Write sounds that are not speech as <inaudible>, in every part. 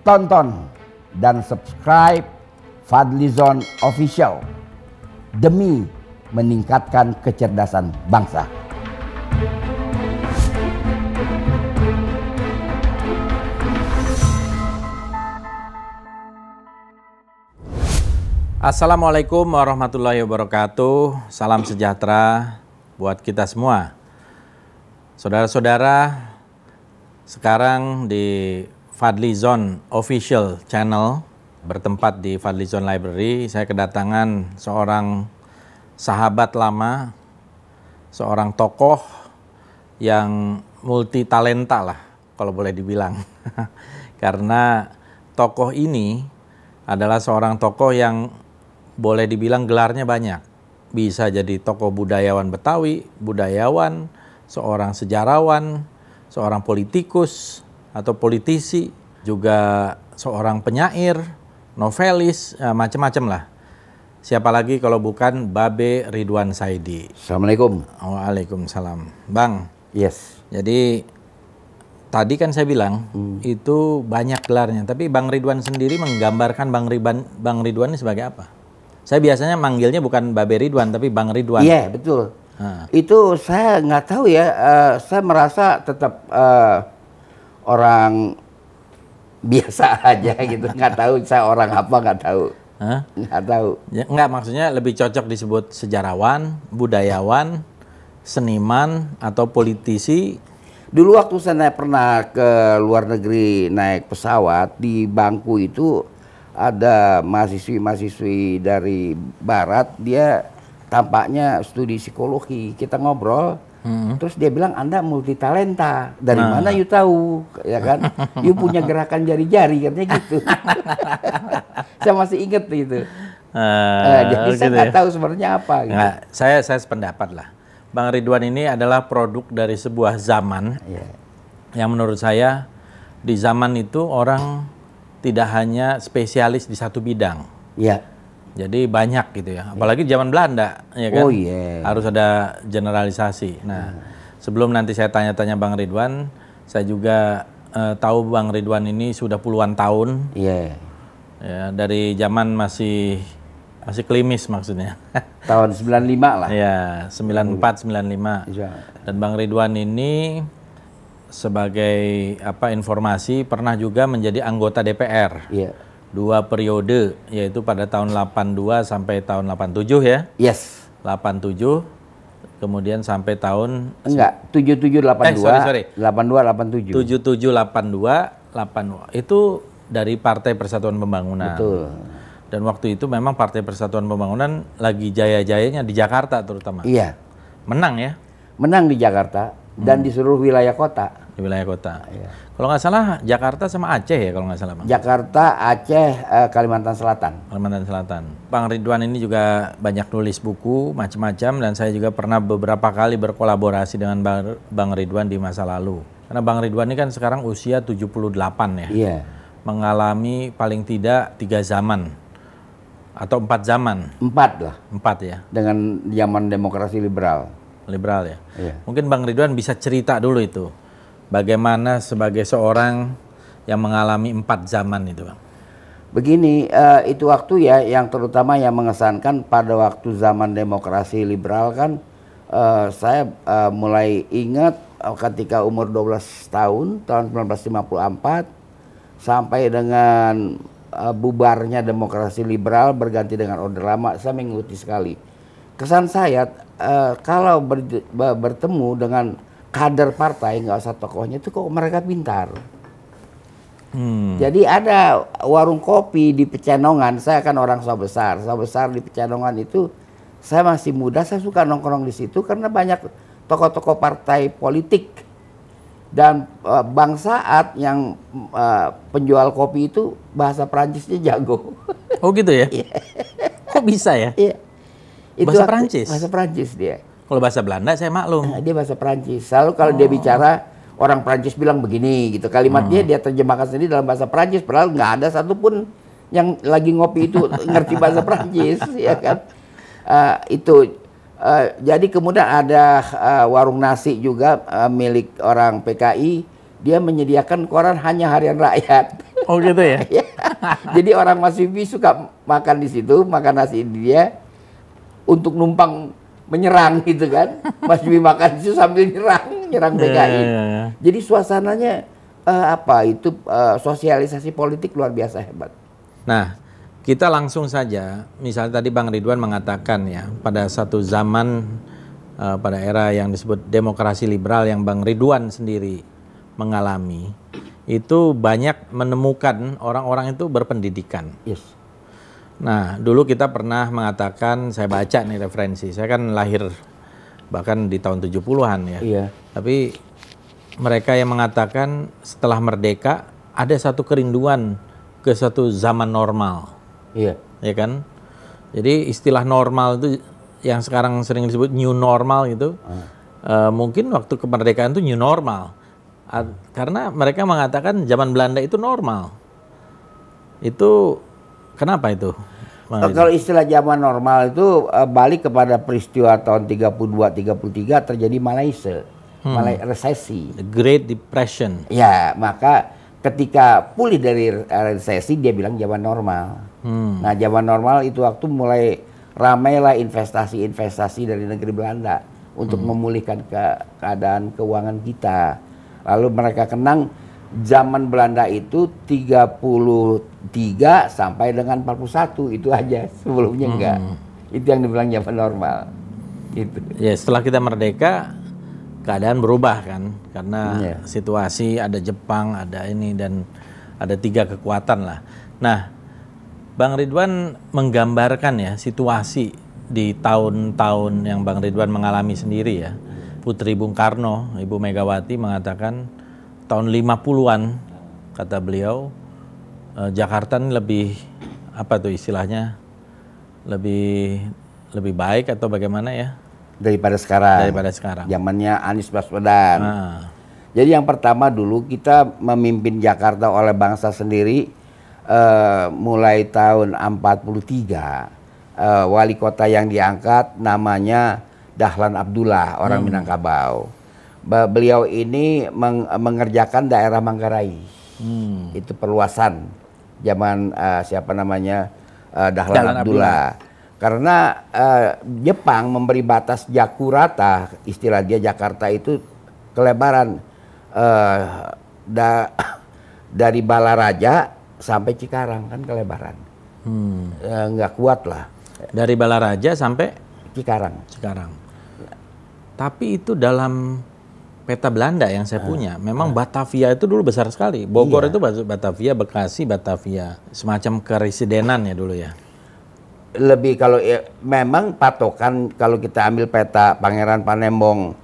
tonton dan subscribe Fadlizon Official demi meningkatkan kecerdasan bangsa. Assalamualaikum warahmatullahi wabarakatuh. Salam sejahtera buat kita semua. Saudara-saudara, sekarang di Fadli Zon official channel bertempat di Fadli Zon Library. Saya kedatangan seorang sahabat lama, seorang tokoh yang multi talenta lah kalau boleh dibilang. <laughs> Karena tokoh ini adalah seorang tokoh yang boleh dibilang gelarnya banyak. Bisa jadi tokoh budayawan Betawi, budayawan, seorang sejarawan, seorang politikus, atau politisi, juga seorang penyair, novelis, eh, macam-macam lah. Siapa lagi kalau bukan Babe Ridwan Saidi. Assalamualaikum. Waalaikumsalam. Bang. Yes. Jadi tadi kan saya bilang hmm. itu banyak gelarnya, tapi Bang Ridwan sendiri menggambarkan Bang Ridwan Bang Ridwan ini sebagai apa? Saya biasanya manggilnya bukan Babe Ridwan tapi Bang Ridwan. Iya, yeah, betul. Ha. Ah. Itu saya nggak tahu ya, uh, saya merasa tetap uh, orang biasa <laughs> aja gitu nggak tahu saya orang apa nggak tahu Hah? nggak tahu ya, nggak maksudnya lebih cocok disebut sejarawan budayawan seniman atau politisi dulu waktu saya pernah ke luar negeri naik pesawat di bangku itu ada mahasiswi-mahasiswi dari barat dia tampaknya studi psikologi kita ngobrol Hmm. Terus dia bilang Anda multi talenta. Dari hmm. mana you tahu? Ya kan? <laughs> you punya gerakan jari-jari katanya gitu. <laughs> saya masih inget gitu. Uh, nah, eh, jadi gitu saya ya. nggak ya. tahu sebenarnya apa. Gitu. Nggak, saya saya sependapat lah. Bang Ridwan ini adalah produk dari sebuah zaman yeah. yang menurut saya di zaman itu orang tidak hanya spesialis di satu bidang. Iya. Yeah jadi banyak gitu ya. Apalagi zaman Belanda ya kan. Oh Yeah. Harus ada generalisasi. Nah, hmm. sebelum nanti saya tanya-tanya Bang Ridwan, saya juga uh, tahu Bang Ridwan ini sudah puluhan tahun. Iya. Yeah. Ya, dari zaman masih masih klimis maksudnya. <laughs> Tahun 95 lah. Iya, 94 95. Hmm. Iya. Dan Bang Ridwan ini sebagai apa informasi pernah juga menjadi anggota DPR. Iya dua periode yaitu pada tahun 82 sampai tahun 87 ya. Yes. 87 kemudian sampai tahun enggak 7782 eh, sorry, sorry. 82 82 itu dari Partai Persatuan Pembangunan. Betul. Dan waktu itu memang Partai Persatuan Pembangunan lagi jaya-jayanya di Jakarta terutama. Iya. Menang ya? Menang di Jakarta dan hmm. di seluruh wilayah kota wilayah kota. Iya. Kalau nggak salah Jakarta sama Aceh ya kalau nggak salah Bang. Jakarta, Aceh, eh, Kalimantan Selatan. Kalimantan Selatan. Bang Ridwan ini juga banyak nulis buku macam-macam dan saya juga pernah beberapa kali berkolaborasi dengan Bang Ridwan di masa lalu. Karena Bang Ridwan ini kan sekarang usia 78 ya. Iya. Mengalami paling tidak tiga zaman atau empat zaman. Empat lah. Empat ya. Dengan zaman demokrasi liberal liberal ya. Iya. Mungkin Bang Ridwan bisa cerita dulu itu bagaimana sebagai seorang yang mengalami empat zaman itu Bang? Begini, uh, itu waktu ya yang terutama yang mengesankan pada waktu zaman demokrasi liberal kan uh, saya uh, mulai ingat ketika umur 12 tahun tahun 1954 sampai dengan uh, bubarnya demokrasi liberal berganti dengan orde lama saya mengikuti sekali. Kesan saya uh, kalau ber, bertemu dengan kader partai nggak usah tokohnya itu kok mereka pintar. Hmm. Jadi ada warung kopi di Pecenongan, saya kan orang sawah besar, sawah besar di Pecenongan itu saya masih muda, saya suka nongkrong di situ karena banyak tokoh-tokoh partai politik dan uh, Bang Saat yang uh, penjual kopi itu bahasa Prancisnya jago. Oh gitu ya? <laughs> Kok bisa ya? Iya. Itu bahasa Prancis. Bahasa Prancis dia. Kalau bahasa Belanda saya maklum. Nah, dia bahasa Prancis. Selalu kalau oh. dia bicara orang Prancis bilang begini gitu. Kalimatnya hmm. dia terjemahkan sendiri dalam bahasa Prancis padahal nggak ada satupun yang lagi ngopi itu <laughs> ngerti bahasa Prancis ya kan. Uh, itu Uh, jadi kemudian ada uh, warung nasi juga uh, milik orang PKI. Dia menyediakan koran hanya harian rakyat. Oh gitu ya. <laughs> ya. jadi orang Mas suka makan di situ, makan nasi dia untuk numpang menyerang gitu kan. Mas Jumi makan itu sambil nyerang, nyerang iya, BKI. Yeah, yeah, yeah. Jadi suasananya uh, apa itu uh, sosialisasi politik luar biasa hebat. Nah, kita langsung saja, misalnya tadi Bang Ridwan mengatakan ya, pada satu zaman uh, pada era yang disebut demokrasi liberal yang Bang Ridwan sendiri mengalami, itu banyak menemukan orang-orang itu berpendidikan. Yes Nah, dulu kita pernah mengatakan, saya baca nih referensi, saya kan lahir bahkan di tahun 70-an ya. Iya. Tapi mereka yang mengatakan setelah merdeka ada satu kerinduan ke satu zaman normal. Iya. Ya kan? Jadi istilah normal itu yang sekarang sering disebut new normal gitu. Hmm. Uh, mungkin waktu kemerdekaan itu new normal. karena mereka mengatakan zaman Belanda itu normal. Itu Kenapa itu? Kalau istilah zaman normal itu uh, balik kepada peristiwa tahun 32-33 terjadi Malaysia, hmm. Malai resesi. The Great Depression. Ya, maka ketika pulih dari eh, resesi dia bilang zaman normal. Hmm. Nah, zaman normal itu waktu mulai ramailah investasi-investasi dari negeri Belanda untuk hmm. memulihkan ke keadaan keuangan kita. Lalu mereka kenang zaman Belanda itu 33 sampai dengan 41 itu aja sebelumnya hmm. enggak. Itu yang dibilang zaman normal. Gitu. Ya, setelah kita merdeka keadaan berubah kan karena ya. situasi ada Jepang, ada ini dan ada tiga kekuatan lah. Nah, Bang Ridwan menggambarkan ya situasi di tahun-tahun yang Bang Ridwan mengalami sendiri ya. Putri Bung Karno, Ibu Megawati mengatakan tahun 50-an kata beliau eh, Jakarta ini lebih apa tuh istilahnya lebih lebih baik atau bagaimana ya daripada sekarang daripada sekarang zamannya Anies Baswedan nah. jadi yang pertama dulu kita memimpin Jakarta oleh bangsa sendiri eh, mulai tahun 43 uh, eh, wali kota yang diangkat namanya Dahlan Abdullah orang hmm. Minangkabau beliau ini meng mengerjakan daerah Manggarai. Hmm. Itu perluasan zaman uh, siapa namanya uh, Dahlan, Abdullah. Abdullah. Karena uh, Jepang memberi batas Jakarta, istilah dia Jakarta itu kelebaran uh, da <coughs> dari Balaraja sampai Cikarang kan kelebaran. Hmm. Uh, kuat lah. Dari Balaraja sampai Cikarang. Cikarang. Tapi itu dalam peta Belanda yang saya ah. punya, memang ah. Batavia itu dulu besar sekali. Bogor iya. itu Batavia, Bekasi, Batavia, semacam keresidenan ya dulu ya. Lebih kalau ya, memang patokan kalau kita ambil peta Pangeran Panembong,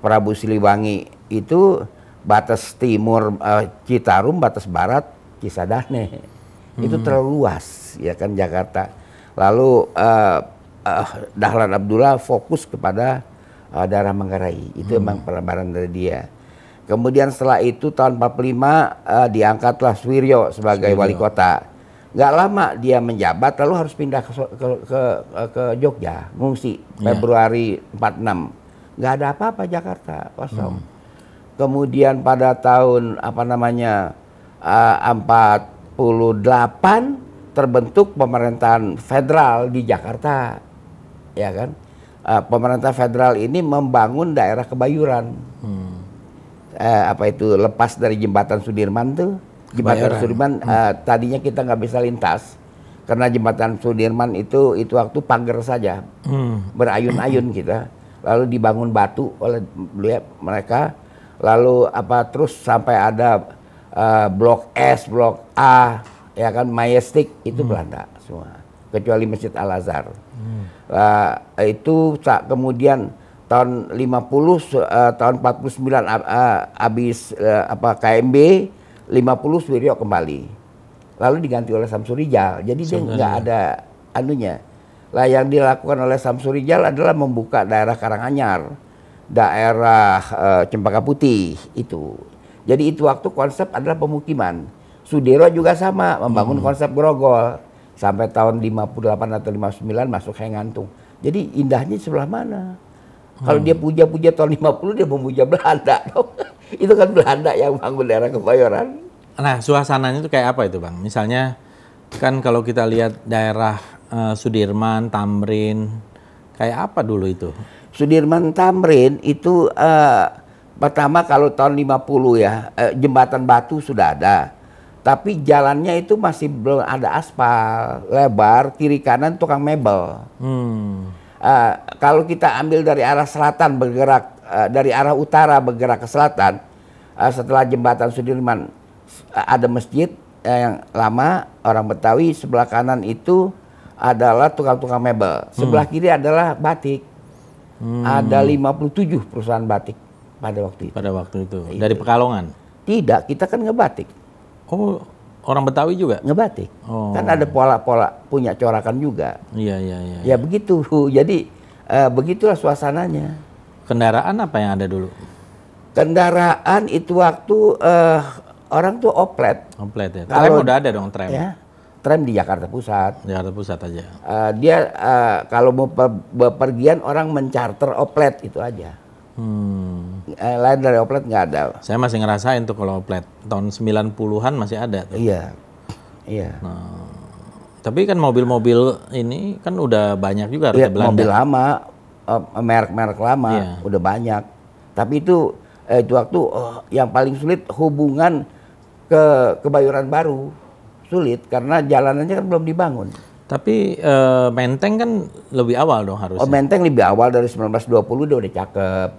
Prabu Siliwangi itu batas timur uh, Citarum, batas barat Cisadane. Hmm. Itu terlalu luas ya kan Jakarta. Lalu uh, uh, Dahlan Abdullah fokus kepada uh, darah Manggarai. Itu hmm. emang pelebaran dari dia. Kemudian setelah itu tahun 45 uh, ah, diangkatlah Swiryo sebagai Swiryo. wali kota. Gak lama dia menjabat lalu harus pindah ke ke ke, eh, ke Jogja, ngungsi yeah. Februari 46. Gak ada apa-apa Jakarta, kosong. Hmm. Kemudian pada tahun apa namanya ah, uh, 48 terbentuk pemerintahan federal di Jakarta. Ya kan? uh, pemerintah federal ini membangun daerah kebayuran. Hmm. Uh, apa itu lepas dari jembatan Sudirman tuh? Jembatan kebayuran. Sudirman eh, hmm. uh, tadinya kita nggak bisa lintas karena jembatan Sudirman itu itu waktu pagar saja. Hmm. Berayun-ayun <clears throat> kita. Lalu dibangun batu oleh ya, mereka. Lalu apa terus sampai ada uh, blok S, blok A, ya kan Majestic itu hmm. Belanda semua kecuali Masjid Al Azhar. Hmm. Uh, itu kemudian tahun 50 uh, eh, tahun 49 uh, uh, apa KMB 50 Suryo kembali. Lalu diganti oleh Samsurijal. Jadi Sebenarnya. dia nggak ada anunya. Lah yang dilakukan oleh Samsurijal adalah membuka daerah Karanganyar, daerah uh, Cempaka Putih itu. Jadi itu waktu konsep adalah pemukiman. Sudiro juga sama membangun hmm. konsep grogol Sampai tahun 58 atau 59 masuk ngantung Jadi indahnya sebelah mana? Hmm. Kalau dia puja-puja tahun 50 dia memuja Belanda <laughs> itu kan Belanda yang bangun daerah Kebayoran. Nah, suasananya itu kayak apa itu, Bang? Misalnya kan kalau kita lihat daerah uh, Sudirman, Tamrin, kayak apa dulu itu? Sudirman Tamrin itu uh, pertama kalau tahun 50 ya, uh, jembatan batu sudah ada tapi jalannya itu masih belum ada aspal lebar kiri kanan tukang mebel hmm. uh, kalau kita ambil dari arah selatan bergerak uh, dari arah utara bergerak ke selatan uh, setelah jembatan Sudirman uh, ada masjid uh, yang lama orang Betawi sebelah kanan itu adalah tukang-tukang mebel sebelah hmm. kiri adalah batik hmm. ada 57 perusahaan batik pada waktu itu pada waktu itu, itu. dari Pekalongan tidak kita kan ngebatik Oh, orang Betawi juga? Ngebatik. Oh. Kan ada pola-pola punya corakan juga. Iya, iya, iya. Ya, ya begitu. <laughs> Jadi uh, begitulah suasananya. Kendaraan apa yang ada dulu? Kendaraan itu waktu uh, orang tuh oplet. Oplet ya. Kalau, udah ada dong tram. Ya, tram di Jakarta Pusat. Jakarta Pusat aja. Uh, dia uh, kalau mau bepergian orang mencarter oplet itu aja. Hmm. Eh, lain dari oplet nggak ada. Saya masih ngerasain tuh kalau oplet. Tahun 90-an masih ada tuh. Iya. Iya. Nah, tapi kan mobil-mobil ini kan udah banyak juga ya, Belanda. Mobil lama, eh, merek-merek lama iya. udah banyak. Tapi itu eh, itu waktu oh, yang paling sulit hubungan ke Kebayoran Baru sulit karena jalanannya kan belum dibangun. Tapi e, Menteng kan lebih awal dong harusnya. Oh Menteng lebih awal dari 1920 udah udah cakep.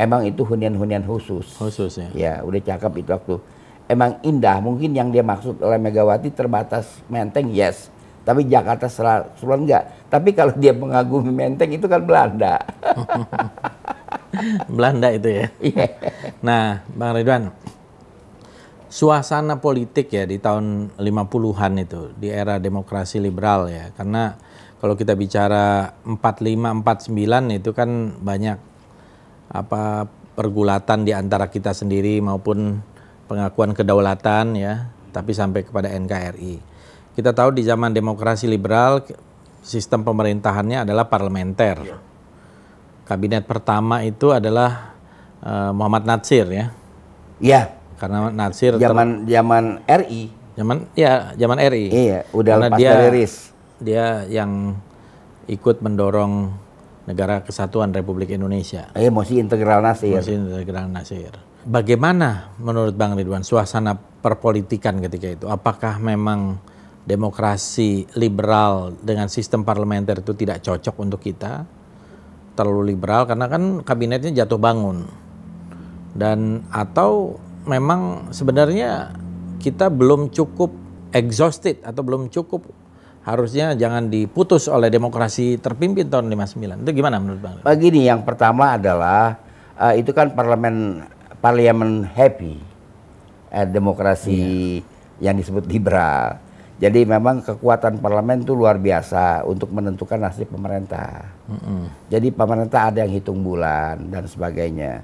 Emang itu hunian-hunian khusus. Khusus ya. Ya udah cakep itu waktu. Emang indah mungkin yang dia maksud oleh Megawati terbatas Menteng yes. Tapi Jakarta selalu enggak. Tapi kalau dia mengagumi Menteng itu kan Belanda. <laughs> Belanda itu ya. Yeah. Nah, Bang Ridwan, suasana politik ya di tahun 50-an itu, di era demokrasi liberal ya. Karena kalau kita bicara 45 49 itu kan banyak apa pergulatan di antara kita sendiri maupun pengakuan kedaulatan ya, tapi sampai kepada NKRI. Kita tahu di zaman demokrasi liberal sistem pemerintahannya adalah parlementer. Iya. Kabinet pertama itu adalah uh, Muhammad Natsir ya. Iya karena Nasir zaman zaman RI zaman ya zaman RI iya udah karena dia, dia yang ikut mendorong negara kesatuan Republik Indonesia eh mosi integral Nasir mosi integral Nasir bagaimana menurut Bang Ridwan suasana perpolitikan ketika itu apakah memang demokrasi liberal dengan sistem parlementer itu tidak cocok untuk kita terlalu liberal karena kan kabinetnya jatuh bangun dan atau memang sebenarnya kita belum cukup exhausted atau belum cukup harusnya jangan diputus oleh demokrasi terpimpin tahun 59. Itu gimana menurut Bang? Begini, yang pertama adalah uh, itu kan parlemen parlemen happy eh, demokrasi yeah. yang disebut liberal. Jadi memang kekuatan parlemen itu luar biasa untuk menentukan nasib pemerintah. Mm -hmm. Jadi pemerintah ada yang hitung bulan dan sebagainya.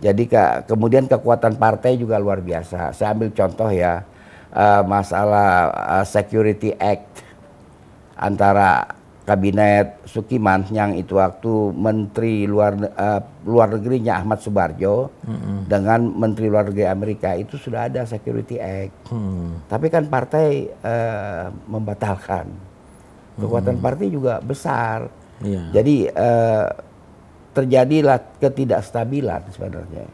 Jadi ke, kemudian kekuatan partai juga luar biasa. Saya ambil contoh ya uh, masalah uh, Security Act antara kabinet Sukiman yang itu waktu Menteri luar uh, luar negerinya Ahmad Subarjo mm -hmm. dengan Menteri luar negeri Amerika itu sudah ada Security Act. Mm. Tapi kan partai uh, membatalkan. Hmm. Kekuatan mm. partai juga besar. Yeah. Jadi uh, terjadilah ketidakstabilan sebenarnya.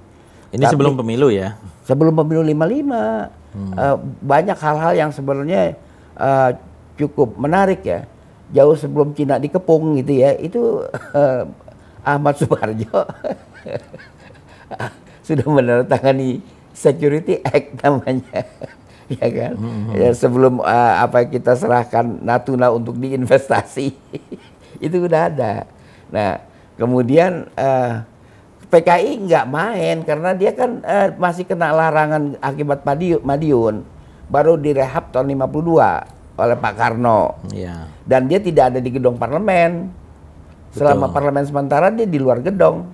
Ini Tapi, sebelum pemilu ya? Sebelum pemilu 55 hmm. uh, banyak hal-hal yang sebenarnya uh, cukup menarik ya. Jauh sebelum Cina dikepung gitu ya, itu uh, Ahmad Subarjo <laughs> sudah menandatangani Security Act namanya. <laughs> ya kan? hmm. hmm, hmm. Ya, sebelum uh, apa kita serahkan Natuna untuk diinvestasi. <laughs> itu udah ada. Nah, Kemudian eh, PKI nggak main karena dia kan uh, masih kena larangan akibat Madiun, baru direhab tahun 52 oleh Pak Karno. Ya. Dan dia tidak ada di gedung parlemen. Betul. Selama parlemen sementara dia di luar gedung.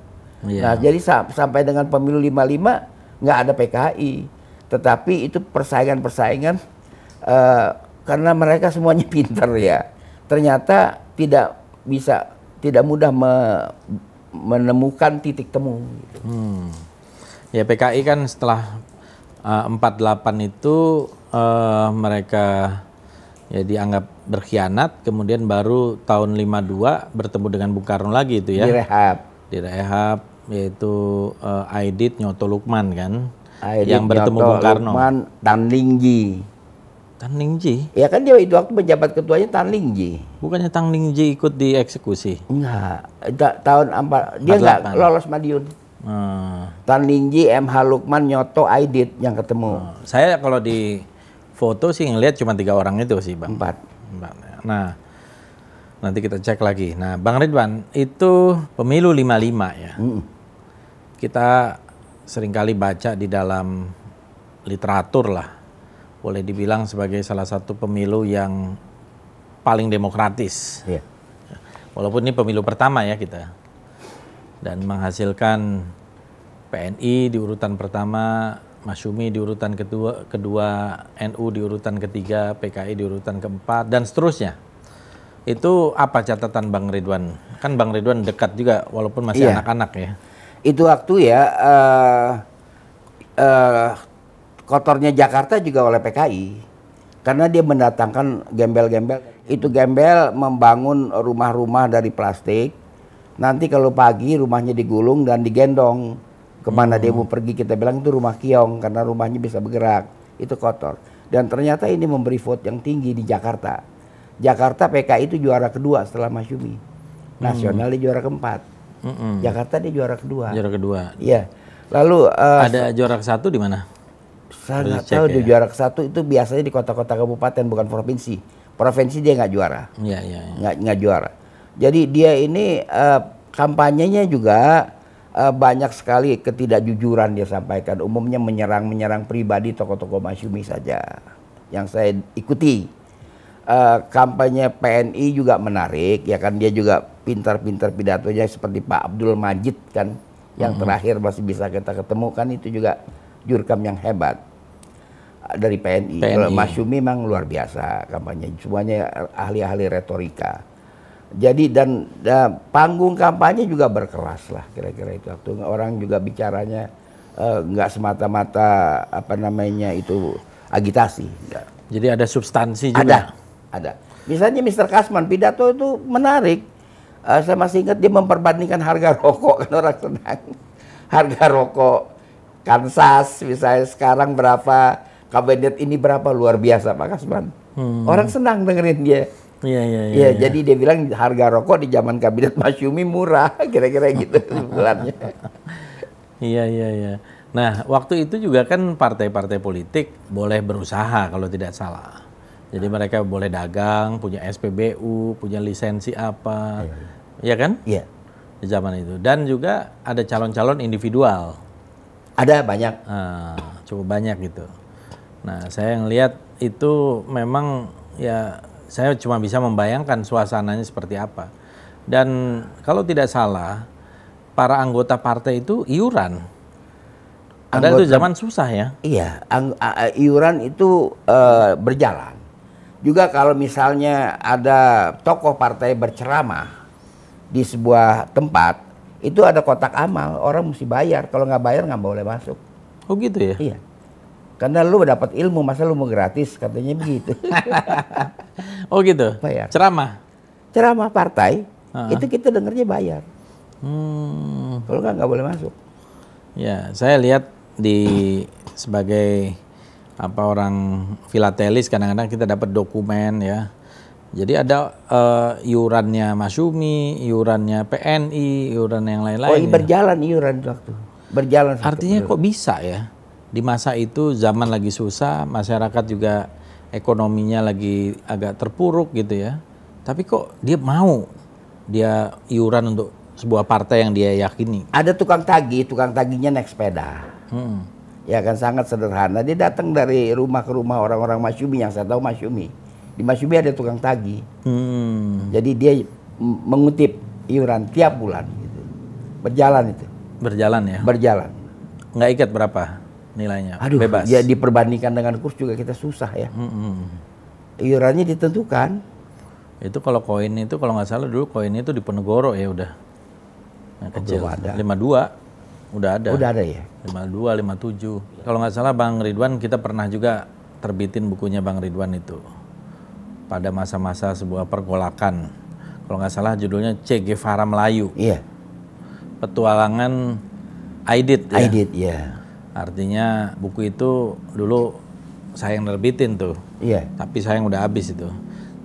Ya. Nah, jadi sa sampai dengan pemilu 55 nggak ada PKI. Tetapi itu persaingan-persaingan uh, karena mereka semuanya <laughs> pinter ya. Ternyata tidak bisa tidak mudah me menemukan titik temu. Gitu. Hmm. Ya PKI kan setelah uh, eh, 48 itu uh, mereka ya dianggap berkhianat, kemudian baru tahun 52 bertemu dengan Bung Karno lagi itu ya. Direhab. Direhab yaitu uh, Aidit Nyoto Lukman kan. Aidit yang bertemu Nyoto Bung Karno. Lukman dan Linggi. Tan Lingji? Ya kan dia itu waktu menjabat ketuanya Tan Lingji. Bukannya Tan Lingji ikut dieksekusi? Enggak. tahun empat dia enggak lolos Madiun. Hmm. Tan Lingji, MH Lukman, Nyoto, Aidit yang ketemu. Hmm. Saya kalau di foto sih ngelihat cuma tiga orang itu sih, Bang. Empat. Empat. Ya. Nah, nanti kita cek lagi. Nah, Bang Ridwan, itu pemilu 55 ya. Hmm. Kita seringkali baca di dalam literatur lah boleh dibilang sebagai salah satu pemilu yang paling demokratis. Iya. Walaupun ini pemilu pertama ya kita. Dan menghasilkan PNI di urutan pertama, Masyumi di urutan kedua, kedua NU di urutan ketiga, PKI di urutan keempat, dan seterusnya. Itu apa catatan Bang Ridwan? Kan Bang Ridwan dekat juga walaupun masih iya. anak-anak ya. Itu waktu ya, uh, uh, kotornya Jakarta juga oleh PKI karena dia mendatangkan gembel-gembel itu gembel membangun rumah-rumah dari plastik nanti kalau pagi rumahnya digulung dan digendong kemana hmm. dia mau pergi kita bilang itu rumah kiong karena rumahnya bisa bergerak itu kotor dan ternyata ini memberi vote yang tinggi di Jakarta Jakarta PKI itu juara kedua setelah Masyumi nasional hmm. di juara keempat hmm. Jakarta dia juara kedua juara kedua iya lalu uh, ada juara satu di mana saya nggak tahu ya. juara ke satu itu biasanya di kota-kota kabupaten bukan provinsi. Provinsi dia nggak juara, ya, ya, ya. nggak nggak juara. Jadi dia ini uh, kampanyenya juga uh, banyak sekali ketidakjujuran dia sampaikan. Umumnya menyerang menyerang pribadi tokoh-tokoh Masyumi saja yang saya ikuti. Uh, kampanye PNI juga menarik ya kan dia juga pintar-pintar pidatonya seperti Pak Abdul Majid kan yang mm -hmm. terakhir masih bisa kita ketemukan itu juga jurkam yang hebat ah, dari PNI. PNI. Kalau Mas Yumi memang luar biasa kampanye, semuanya ahli-ahli retorika. Jadi dan, dan panggung kampanye juga berkelas lah kira-kira itu waktu orang juga bicaranya eh, nggak uh, semata-mata apa namanya itu agitasi. Enggak. Jadi ada substansi juga. Ada, ada. Misalnya Mr. Kasman pidato itu menarik. Uh, saya masih ingat dia memperbandingkan harga <laughs> rokok kan orang senang. Harga rokok Kansas misalnya sekarang berapa kabinet ini berapa luar biasa Pak Kasman. Hmm. Orang senang dengerin dia. Iya iya iya. Ya, ya. jadi dia bilang harga rokok di zaman kabinet Mas Yumi murah <laughs> kira-kira gitu bulannya. Iya iya iya. Nah, waktu itu juga kan partai-partai politik boleh berusaha kalau tidak salah. Jadi mereka boleh dagang, punya SPBU, punya lisensi apa. Iya ya kan? Iya. Di zaman itu. Dan juga ada calon-calon individual. Ada banyak. Nah, cukup banyak gitu. Nah, saya ngelihat itu memang ya saya cuma bisa membayangkan suasananya seperti apa. Dan kalau tidak salah, para anggota partai itu iuran. Ada itu zaman susah ya. Iya, iuran itu uh, berjalan. Juga kalau misalnya ada tokoh partai berceramah di sebuah tempat, itu ada kotak amal, orang mesti bayar. Kalau nggak bayar nggak boleh masuk. Oh gitu ya? Iya. Karena lu dapat ilmu, masa lu mau gratis? Katanya begitu. <laughs> oh gitu? Bayar. Ceramah? Ceramah partai, uh -huh. itu kita dengarnya bayar. Hmm. Kalau nggak nggak boleh masuk. Ya, saya lihat di sebagai apa orang filatelis kadang-kadang kita dapat dokumen ya jadi ada uh, iurannya Masyumi, iurannya PNI, iuran yang lain-lain. Oh, ini ya. berjalan iuran waktu. Berjalan. Artinya kok bisa ya? Di masa itu zaman lagi susah, masyarakat juga ekonominya lagi agak terpuruk gitu ya. Tapi kok dia mau dia iuran untuk sebuah partai yang dia yakini. Ada tukang tagi, tukang taginya naik sepeda. Hmm. Ya kan sangat sederhana. Dia datang dari rumah ke rumah orang-orang Masyumi yang saya tahu Masyumi di Masyumi ada tukang tagi. Hmm. Jadi dia mengutip iuran tiap bulan. Gitu. Berjalan itu. Berjalan ya? Berjalan. Nggak ikat berapa nilainya? Aduh, Bebas. Ya diperbandingkan dengan kurs juga kita susah ya. Hmm. Iurannya ditentukan. Itu kalau koin itu kalau nggak salah dulu koin itu di Penegoro ya udah. Nah, kecil. dua ada. 52 udah ada. Udah ada ya. 52, 57. Kalau nggak salah Bang Ridwan kita pernah juga terbitin bukunya Bang Ridwan itu pada masa-masa sebuah pergolakan. Kalau nggak salah judulnya CG Farah Melayu. Iya. Petualangan Aidit ya. Aidit ya. Artinya buku itu dulu saya yang nerbitin tuh. Iya. Tapi saya yang udah habis itu.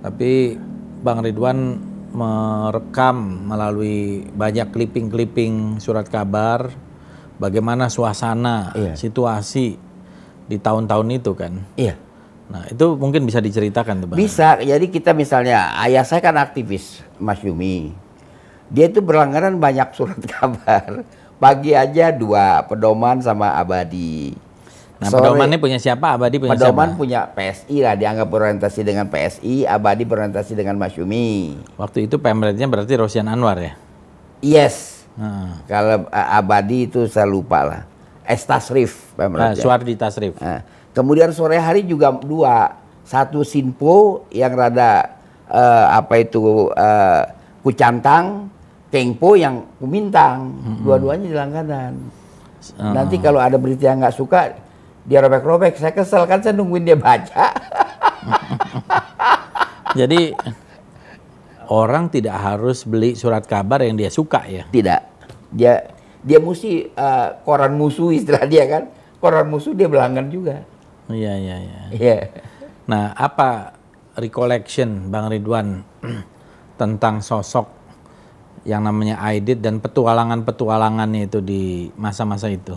Tapi Bang Ridwan merekam melalui banyak clipping-clipping surat kabar bagaimana suasana, yeah. situasi di tahun-tahun itu kan. Iya. Nah, itu mungkin bisa diceritakan teman Bang. Bisa. Jadi kita misalnya ayah saya kan aktivis Mas Yumi. Dia itu berlangganan banyak surat <laughs> kabar. Pagi aja dua pedoman sama abadi. Nah, pedoman pedomannya punya siapa? Abadi punya pedoman siapa? Pedoman punya PSI lah, dianggap berorientasi dengan PSI, Abadi berorientasi dengan Mas Yumi. Waktu itu pemerintahnya berarti Rosian Anwar ya? Yes. Hmm. Kalau eh, Abadi itu saya lupa lah. Estasrif ah, Tasrif Nah, Suardi Tasrif. Nah. Kemudian sore hari juga dua, satu Sinpo yang rada uh, apa itu uh, Kucantang, tengpo yang Kumintang, dua-duanya di langganan. Uh. Nanti ah. kalau ada berita yang nggak suka dia robek-robek, saya kesel kan saya nungguin dia baca. <laughs> Jadi orang tidak harus beli surat kabar yang dia suka ya. Tidak. Dia dia mesti uh, koran musuh istilah dia kan. Koran musuh dia berlangganan juga. Iya, iya, iya. Iya. Nah, apa recollection Bang Ridwan <clears throat> tentang sosok yang namanya Aidit dan petualangan petualangan itu di masa-masa itu?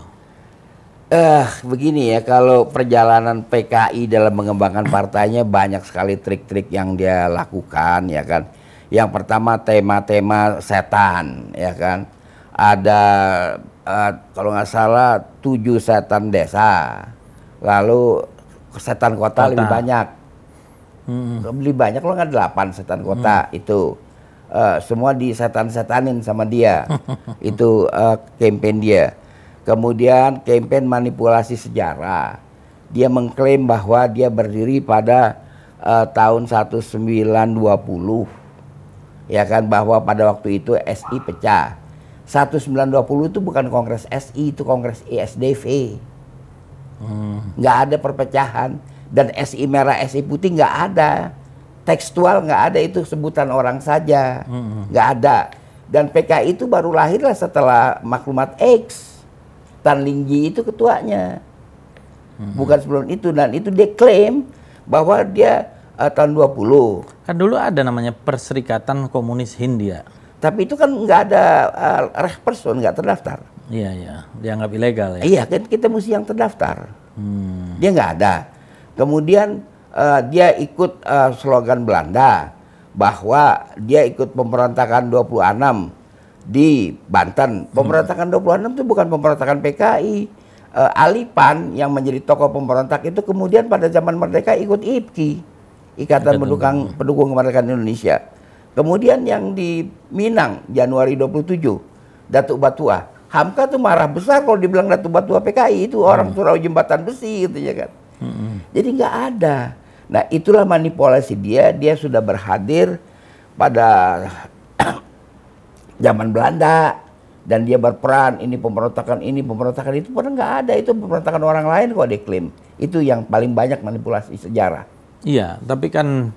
Eh, uh, begini ya, kalau perjalanan PKI dalam mengembangkan <clears throat> partainya banyak sekali trik-trik yang dia lakukan ya kan. Yang pertama tema-tema setan ya kan. Ada uh, kalau nggak salah tujuh setan desa lalu setan kota, kota. lebih banyak hmm. lebih banyak lo nggak delapan setan kota hmm. itu uh, semua di setan-setanin sama dia <laughs> itu uh, campaign dia kemudian campaign manipulasi sejarah dia mengklaim bahwa dia berdiri pada uh, tahun 1920 ya kan bahwa pada waktu itu SI pecah 1920 itu bukan kongres SI itu kongres ISDV e nggak ada perpecahan dan SI merah SI putih nggak ada tekstual nggak ada itu sebutan orang saja nggak hmm. ada dan PKI itu baru lahirlah setelah maklumat X Tan Linggi itu ketuanya hmm. bukan sebelum itu dan itu dia bahwa dia uh, tahun 20 kan dulu ada namanya Perserikatan Komunis Hindia tapi itu kan nggak ada uh, person nggak terdaftar Iya, iya. Dianggap ilegal ya? Iya, kan kita mesti yang terdaftar. Hmm. Dia nggak ada. Kemudian uh, dia ikut uh, slogan Belanda bahwa dia ikut pemberontakan 26 di Banten. Pemberontakan hmm. 26 itu bukan pemberontakan PKI. Uh, eh, Alipan yang menjadi tokoh pemberontak itu kemudian pada zaman merdeka ikut IPKI, Ikatan Pendukung Pendukung Kemerdekaan Indonesia. Kemudian yang di Minang Januari 27 Datuk Batuah. Hamka tuh marah besar kalau dibilang Datu Batua PKI itu hmm. orang surau jembatan besi gitu ya kan. Hmm. Jadi nggak ada. Nah itulah manipulasi dia. Dia sudah berhadir pada <coughs> zaman Belanda dan dia berperan ini pemberontakan ini pemberontakan itu pernah nggak ada itu pemberontakan orang lain kok diklaim itu yang paling banyak manipulasi sejarah iya tapi kan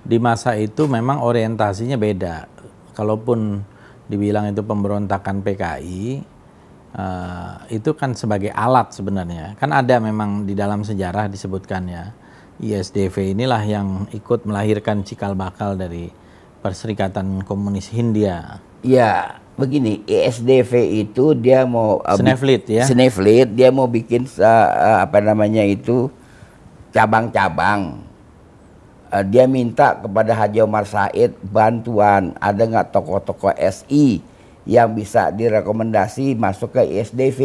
di masa itu memang orientasinya beda kalaupun dibilang itu pemberontakan PKI Uh, itu kan sebagai alat sebenarnya. Kan ada memang di dalam sejarah disebutkan ya. ISDV inilah yang ikut melahirkan cikal bakal dari Perserikatan Komunis Hindia. Ya, begini, ISDV itu dia mau uh, eh, Sneflit ya. Sneflit dia mau bikin uh, apa namanya itu cabang-cabang. Uh, dia minta kepada Haji Omar Said bantuan, ada nggak tokoh-tokoh SI yang bisa direkomendasi masuk ke ISDV.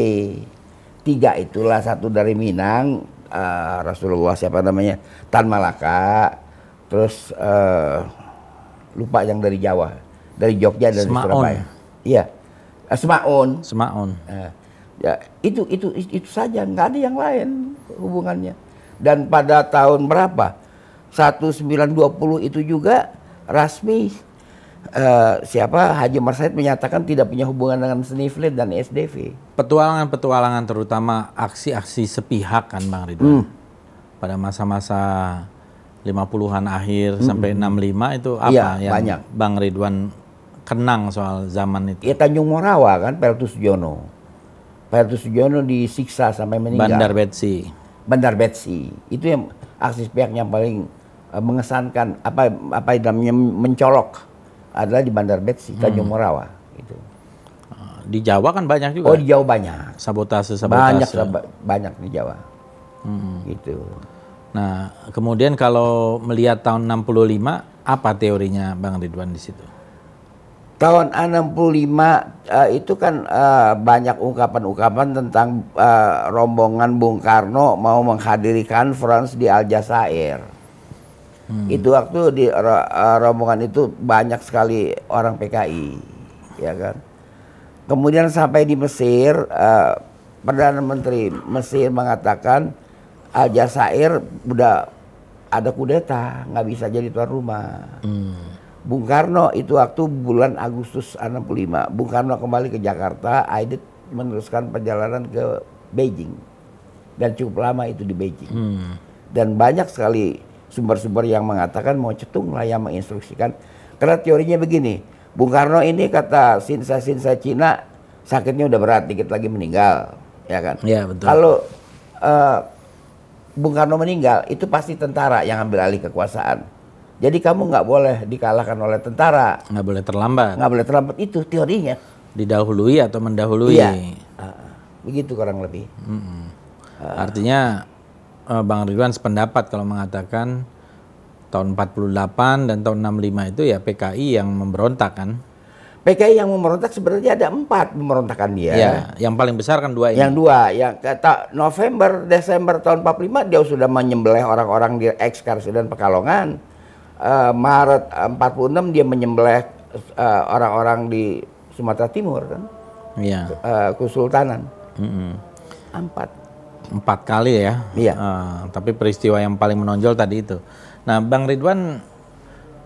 Tiga itulah satu dari Minang, uh, Rasulullah siapa namanya Tan Malaka, terus uh, lupa yang dari Jawa, dari Jogja dan Surabaya. Iya, uh, Semaun. Semaun. Uh, ya itu itu itu, itu saja, nggak ada yang lain hubungannya. Dan pada tahun berapa? 1920 itu juga rasmi uh, siapa Haji Marsaid menyatakan tidak punya hubungan dengan seni dan SDV. Petualangan-petualangan terutama aksi-aksi sepihak kan Bang Ridwan. Hmm. Pada masa-masa 50-an akhir hmm. sampai 65 itu apa ya, yang banyak. Bang Ridwan kenang soal zaman itu? Ya Tanjung Morawa kan Perto Sujono, Perto Sujono disiksa sampai meninggal. Bandar Betsy. Bandar Betsy. Itu yang aksi sepihak yang paling eh, mengesankan apa apa namanya mencolok adalah di Bandar Betsi, Tanjung hmm. Morawa. Gitu. Ah, di Jawa kan banyak juga. Oh ya? di Jawa banyak. Sabotase, sabotase. Banyak, banyak di Jawa. Hmm. Gitu. Nah, kemudian kalau melihat tahun 65, apa teorinya Bang Ridwan di situ? Tahun 65 uh, eh, itu kan uh, banyak ungkapan-ungkapan tentang uh, rombongan Bung Karno mau menghadiri conference di Aljazair. Hmm. Itu waktu di eh, rombongan itu banyak sekali orang PKI, ya kan. Kemudian sampai di Mesir, uh, Perdana Menteri Mesir mengatakan Al Jazair udah ada kudeta, nggak bisa jadi tuan rumah. Hmm. Bung Karno itu waktu bulan Agustus 65. Bung Karno kembali ke Jakarta, Aidit meneruskan perjalanan ke Beijing. Dan cukup lama itu di Beijing. Hmm. Dan banyak sekali sumber-sumber yang mengatakan mau cetung lah yang menginstruksikan. Karena teorinya begini, Bung Karno ini kata sinsa-sinsa Cina sakitnya udah berat, dikit lagi meninggal, ya kan? Iya betul. Kalau uh, Bung Karno meninggal, itu pasti tentara yang ambil alih kekuasaan. Jadi kamu nggak boleh dikalahkan oleh tentara. Nggak boleh terlambat. Nggak boleh terlambat itu teorinya. Didahului atau mendahului. Iya. Uh, begitu kurang lebih. Mm -mm. Uh, Artinya Eh, Bang Ridwan sependapat kalau mengatakan tahun 48 dan tahun 65 itu ya PKI yang memberontak kan? PKI yang memberontak sebenarnya ada empat pemberontakan dia. Ya, yang paling besar kan dua ini. Yang dua, yang kata November, Desember tahun 45 dia sudah menyembelih orang-orang di ex dan Pekalongan. Uh, Maret 46 dia menyembelih uh, orang-orang di Sumatera Timur kan. Iya. Uh, Kesultanan. Mm -hmm. Empat Empat kali ya. Iya. Uh, tapi peristiwa yang paling menonjol tadi itu. Nah, Bang Ridwan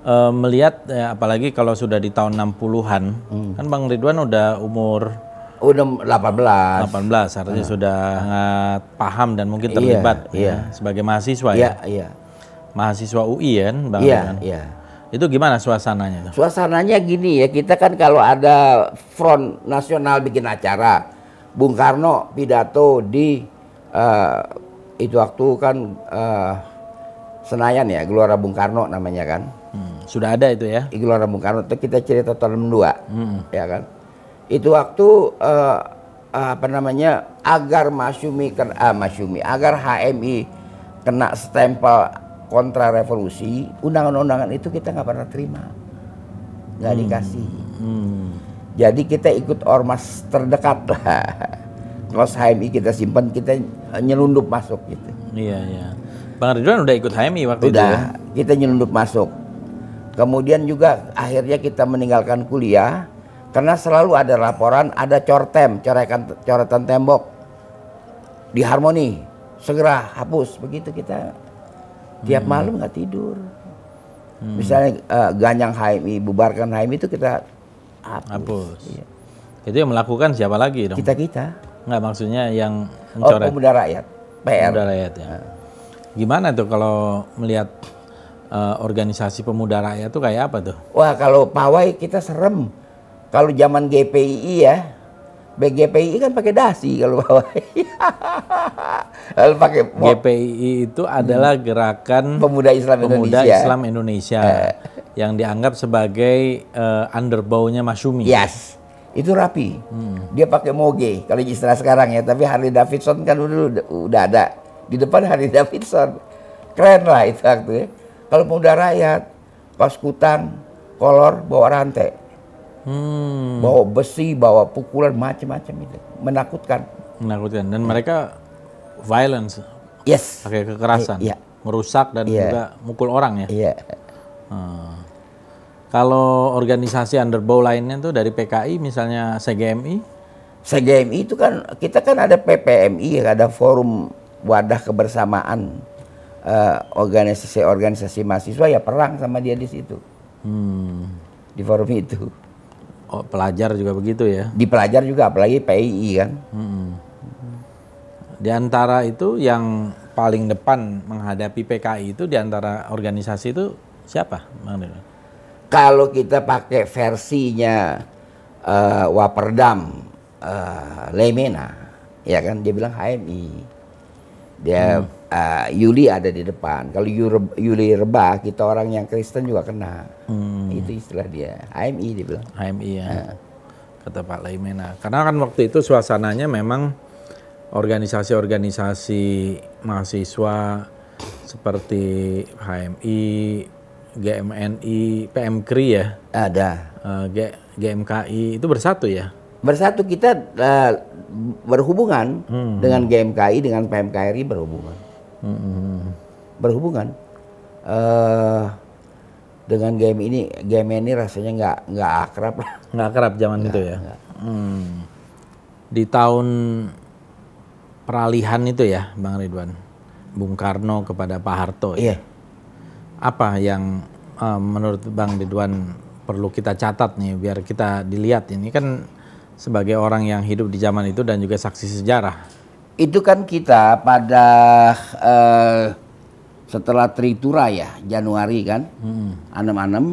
uh, melihat ya, apalagi kalau sudah di tahun 60-an, hmm. kan Bang Ridwan udah umur udah 18. 18 artinya hmm. sudah sangat paham dan mungkin iya, terlibat ya, iya, ya, sebagai mahasiswa iya, ya. Iya, iya. Mahasiswa UI ya, kan, Bang iya, Ridwan. Iya. Itu gimana suasananya? Suasananya gini ya, kita kan kalau ada front nasional bikin acara, Bung Karno pidato di uh, itu waktu kan uh, Senayan ya, Gelora Bung Karno namanya kan. Hmm, sudah ada itu ya? Gelora Bung Karno itu kita cerita tahun 2 hmm. ya kan. Itu waktu uh, apa namanya agar Masyumi uh, Masyumi agar HMI kena stempel kontra revolusi undangan-undangan itu kita nggak pernah terima nggak hmm. dikasih hmm. jadi kita ikut ormas terdekat lah <laughs> Los HMI kita simpan, kita nyelundup masuk gitu. Iya, iya. Bang Ridwan udah ikut HMI waktu udah, itu ya? kita nyelundup masuk. Kemudian juga akhirnya kita meninggalkan kuliah karena selalu ada laporan ada cortem, coretan coretan tembok di harmoni segera hapus begitu kita tiap hmm. malam nggak tidur hmm. misalnya uh, ganyang HMI bubarkan HMI itu kita hapus, hapus. Iya. itu yang melakukan siapa lagi dong kita kita Enggak maksudnya yang oh, mencoret Oh, pemuda rakyat. PR. Pemuda rakyat ya. Nah. Gimana tuh kalau melihat uh, organisasi pemuda rakyat tuh kayak apa tuh? Wah, kalau pawai kita serem. Kalau zaman GPI ya, BGPI kan pakai dasi kalau pawai. Kalau <laughs> pakai GPI itu adalah hmm. gerakan pemuda Islam pemuda Indonesia. Pemuda Islam Indonesia eh. yang dianggap sebagai uh, underbownya Masumi. Masyumi. Yes itu rapi. Hmm. Dia pakai moge kalau istilah sekarang ya, tapi Harley Davidson kan dulu udah, ada di depan <laughs> Harley Davidson. Keren lah itu waktu ya. Kalau pemuda rakyat, pas kutang, kolor, bawa rantai. Hmm. Bawa besi, bawa pukulan, macam-macam itu. Menakutkan. Menakutkan. Dan hmm. mereka violence. Yes. Pakai kekerasan. Iya. Merusak dan yeah. juga mukul orang ya. Iya. Hmm. Kalau organisasi underbow lainnya tuh dari PKI misalnya CGMI? E CGMI e itu kan kita kan ada PPMI, ada forum wadah kebersamaan organisasi-organisasi eh, uh, mahasiswa ya perang sama dia di situ. Hmm. Di forum itu. Oh, pelajar juga begitu ya? Di pelajar juga apalagi PII kan. Hmm. Di antara itu yang paling depan menghadapi PKI itu di antara organisasi itu siapa, Bang kalau kita pakai versinya uh, eh, Waperdam uh, eh, Lemena ya kan dia bilang HMI dia hmm. uh, Yuli ada di depan kalau Yuli rebah kita orang yang Kristen juga kena hmm. itu istilah dia HMI dia bilang HMI ya uh. kata Pak Lemena karena kan waktu itu suasananya memang organisasi-organisasi mahasiswa seperti HMI GMNI, PMKRI ya? Ada. Uh, G, GMKI itu bersatu ya? Bersatu kita uh, berhubungan hmm. dengan GMKI dengan PMKRI berhubungan. Hmm. Berhubungan. Uh, dengan game ini game ini rasanya nggak nggak akrab lah nggak akrab zaman gak, itu ya Hmm. di tahun peralihan itu ya bang Ridwan Bung Karno kepada Pak Harto ya? iya. ya apa yang uh, menurut Bang Ridwan perlu kita catat nih biar kita dilihat ini kan sebagai orang yang hidup di zaman itu dan juga saksi sejarah. Itu kan kita pada uh, setelah Tritura ya Januari kan, anem hmm.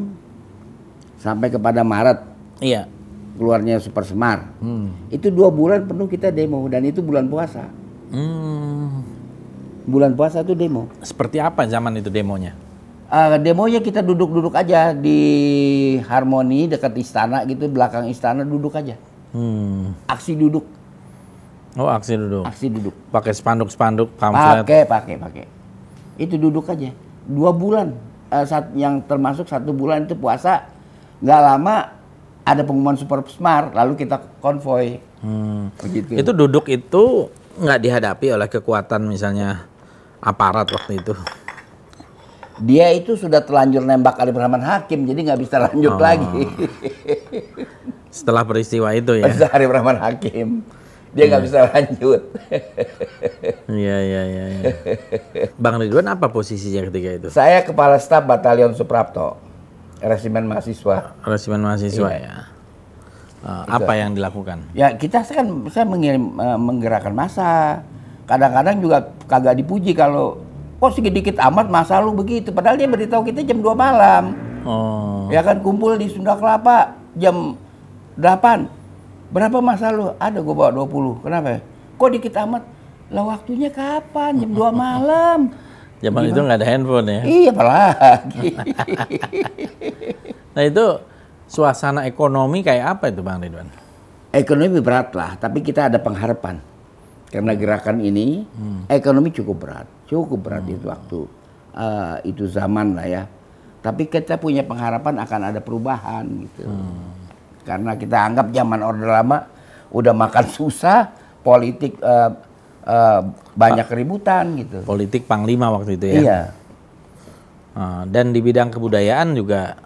sampai kepada Maret. Iya. Keluarnya Super Semar. Hmm. Itu dua bulan penuh kita demo dan itu bulan puasa. Hmm. Bulan puasa itu demo. Seperti apa zaman itu demonya? uh, demonya kita duduk-duduk aja di Harmoni dekat istana gitu belakang istana duduk aja. Hmm. Aksi duduk. Oh, aksi duduk. Aksi duduk. Pakai spanduk-spanduk Pakai, pakai, pakai. Itu duduk aja. Dua bulan uh, eh, saat yang termasuk satu bulan itu puasa nggak lama ada pengumuman super smart lalu kita konvoy. Hmm. Begitu. Itu duduk itu nggak dihadapi oleh kekuatan misalnya aparat waktu itu dia itu sudah terlanjur nembak Ali Rahman Hakim, jadi nggak bisa lanjut oh. lagi. Setelah peristiwa itu ya. Setelah Ali Rahman Hakim, dia nggak yeah. bisa lanjut. Iya, iya iya iya. Bang Ridwan apa posisinya ketika itu? Saya kepala staf Batalion Suprapto, resimen mahasiswa. Resimen mahasiswa iya. ya. Uh, apa yang dilakukan? Ya kita kan saya mengirim uh, menggerakkan masa. Kadang-kadang juga kagak dipuji kalau kok oh, sedikit amat masa lu begitu padahal dia beritahu kita jam 2 malam oh. ya kan kumpul di Sunda Kelapa jam 8 berapa masa lu ada gue bawa 20 kenapa ya? kok dikit amat lah waktunya kapan jam 2 malam <laughs> zaman itu nggak ada handphone ya iya apalagi <laughs> nah itu suasana ekonomi kayak apa itu bang Ridwan ekonomi berat lah tapi kita ada pengharapan karena gerakan ini hmm. ekonomi cukup berat, cukup berat hmm. itu waktu uh, itu zaman lah ya. Tapi kita punya pengharapan akan ada perubahan gitu. Hmm. Karena kita anggap zaman orde lama udah makan <laughs> susah, politik uh, uh, banyak ah. keributan gitu. Politik panglima waktu itu ya. Iya. Uh, dan di bidang kebudayaan juga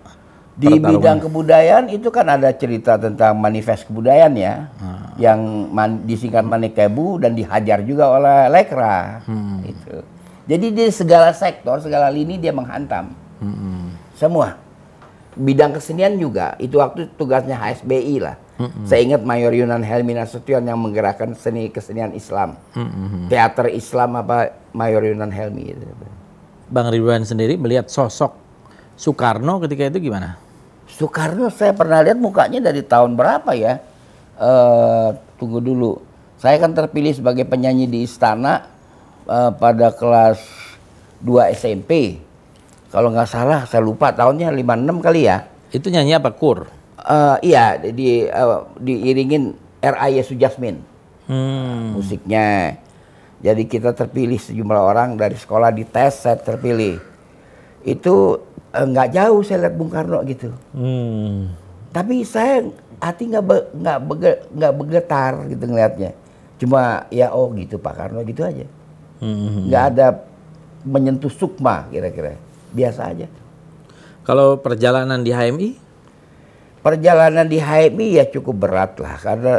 di bidang kebudayaan itu kan ada cerita tentang manifest kebudayaan ya hmm. yang man, disingkat Manikebu dan dihajar juga oleh Lekra hmm. itu jadi di segala sektor segala lini dia menghantam hmm. semua bidang kesenian juga itu waktu tugasnya HSBI lah hmm. saya ingat Mayor Yunan Helmi Nasution yang menggerakkan seni kesenian Islam hmm. teater Islam apa Mayor Yunan Helmi Bang Ridwan sendiri melihat sosok Soekarno ketika itu gimana? Soekarno saya pernah lihat mukanya dari tahun berapa ya? Uh, tunggu dulu. Saya kan terpilih sebagai penyanyi di istana uh, pada kelas 2 SMP. Kalau nggak salah saya lupa tahunnya 56 kali ya. Itu nyanyi apa kur? Uh, iya di uh, diiringin R.A.Y. Sujasmin. Hmm. Musiknya. Jadi kita terpilih sejumlah orang dari sekolah di tes saya terpilih itu eh, nggak jauh saya lihat Bung Karno gitu. Hmm. Tapi saya hati nggak nggak be, nggak begetar bergetar gitu ngelihatnya. Cuma ya oh gitu Pak Karno gitu aja. Hmm. Nggak ada menyentuh sukma kira-kira. Biasa aja. Kalau perjalanan di HMI? Perjalanan di HMI ya cukup berat lah karena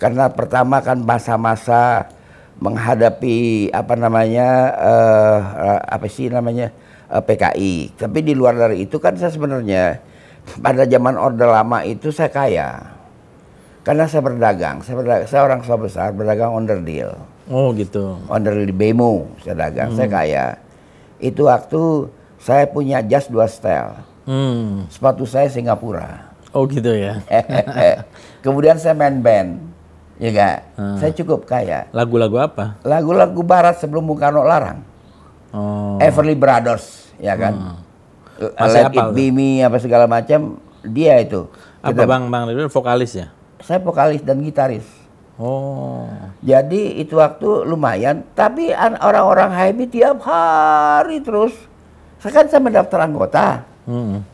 karena pertama kan masa-masa menghadapi apa namanya uh, apa sih namanya Eh, PKI. Tapi di luar dari itu kan saya sebenarnya pada zaman Orde Lama itu saya kaya. Karena saya berdagang, saya, berdagang, saya orang Sulawesi besar berdagang deal. Oh gitu. Order di Bemo saya dagang, hmm. saya kaya. Itu waktu saya punya jas dua style. Hmm. Sepatu saya Singapura. Oh gitu ya. <laughs> Kemudian saya main band. Ya enggak? Hmm. Saya cukup kaya. Lagu-lagu apa? Lagu-lagu barat sebelum Bung Karno larang. Oh. Everly Brothers, ya kan? Hmm. Masih apa, It apa segala macam dia itu. Apa Kita, Bang Bang itu vokalis ya? Saya vokalis dan gitaris. Oh. Jadi itu waktu lumayan, tapi orang-orang HMI tiap hari terus. Saya kan saya mendaftar anggota. Hmm.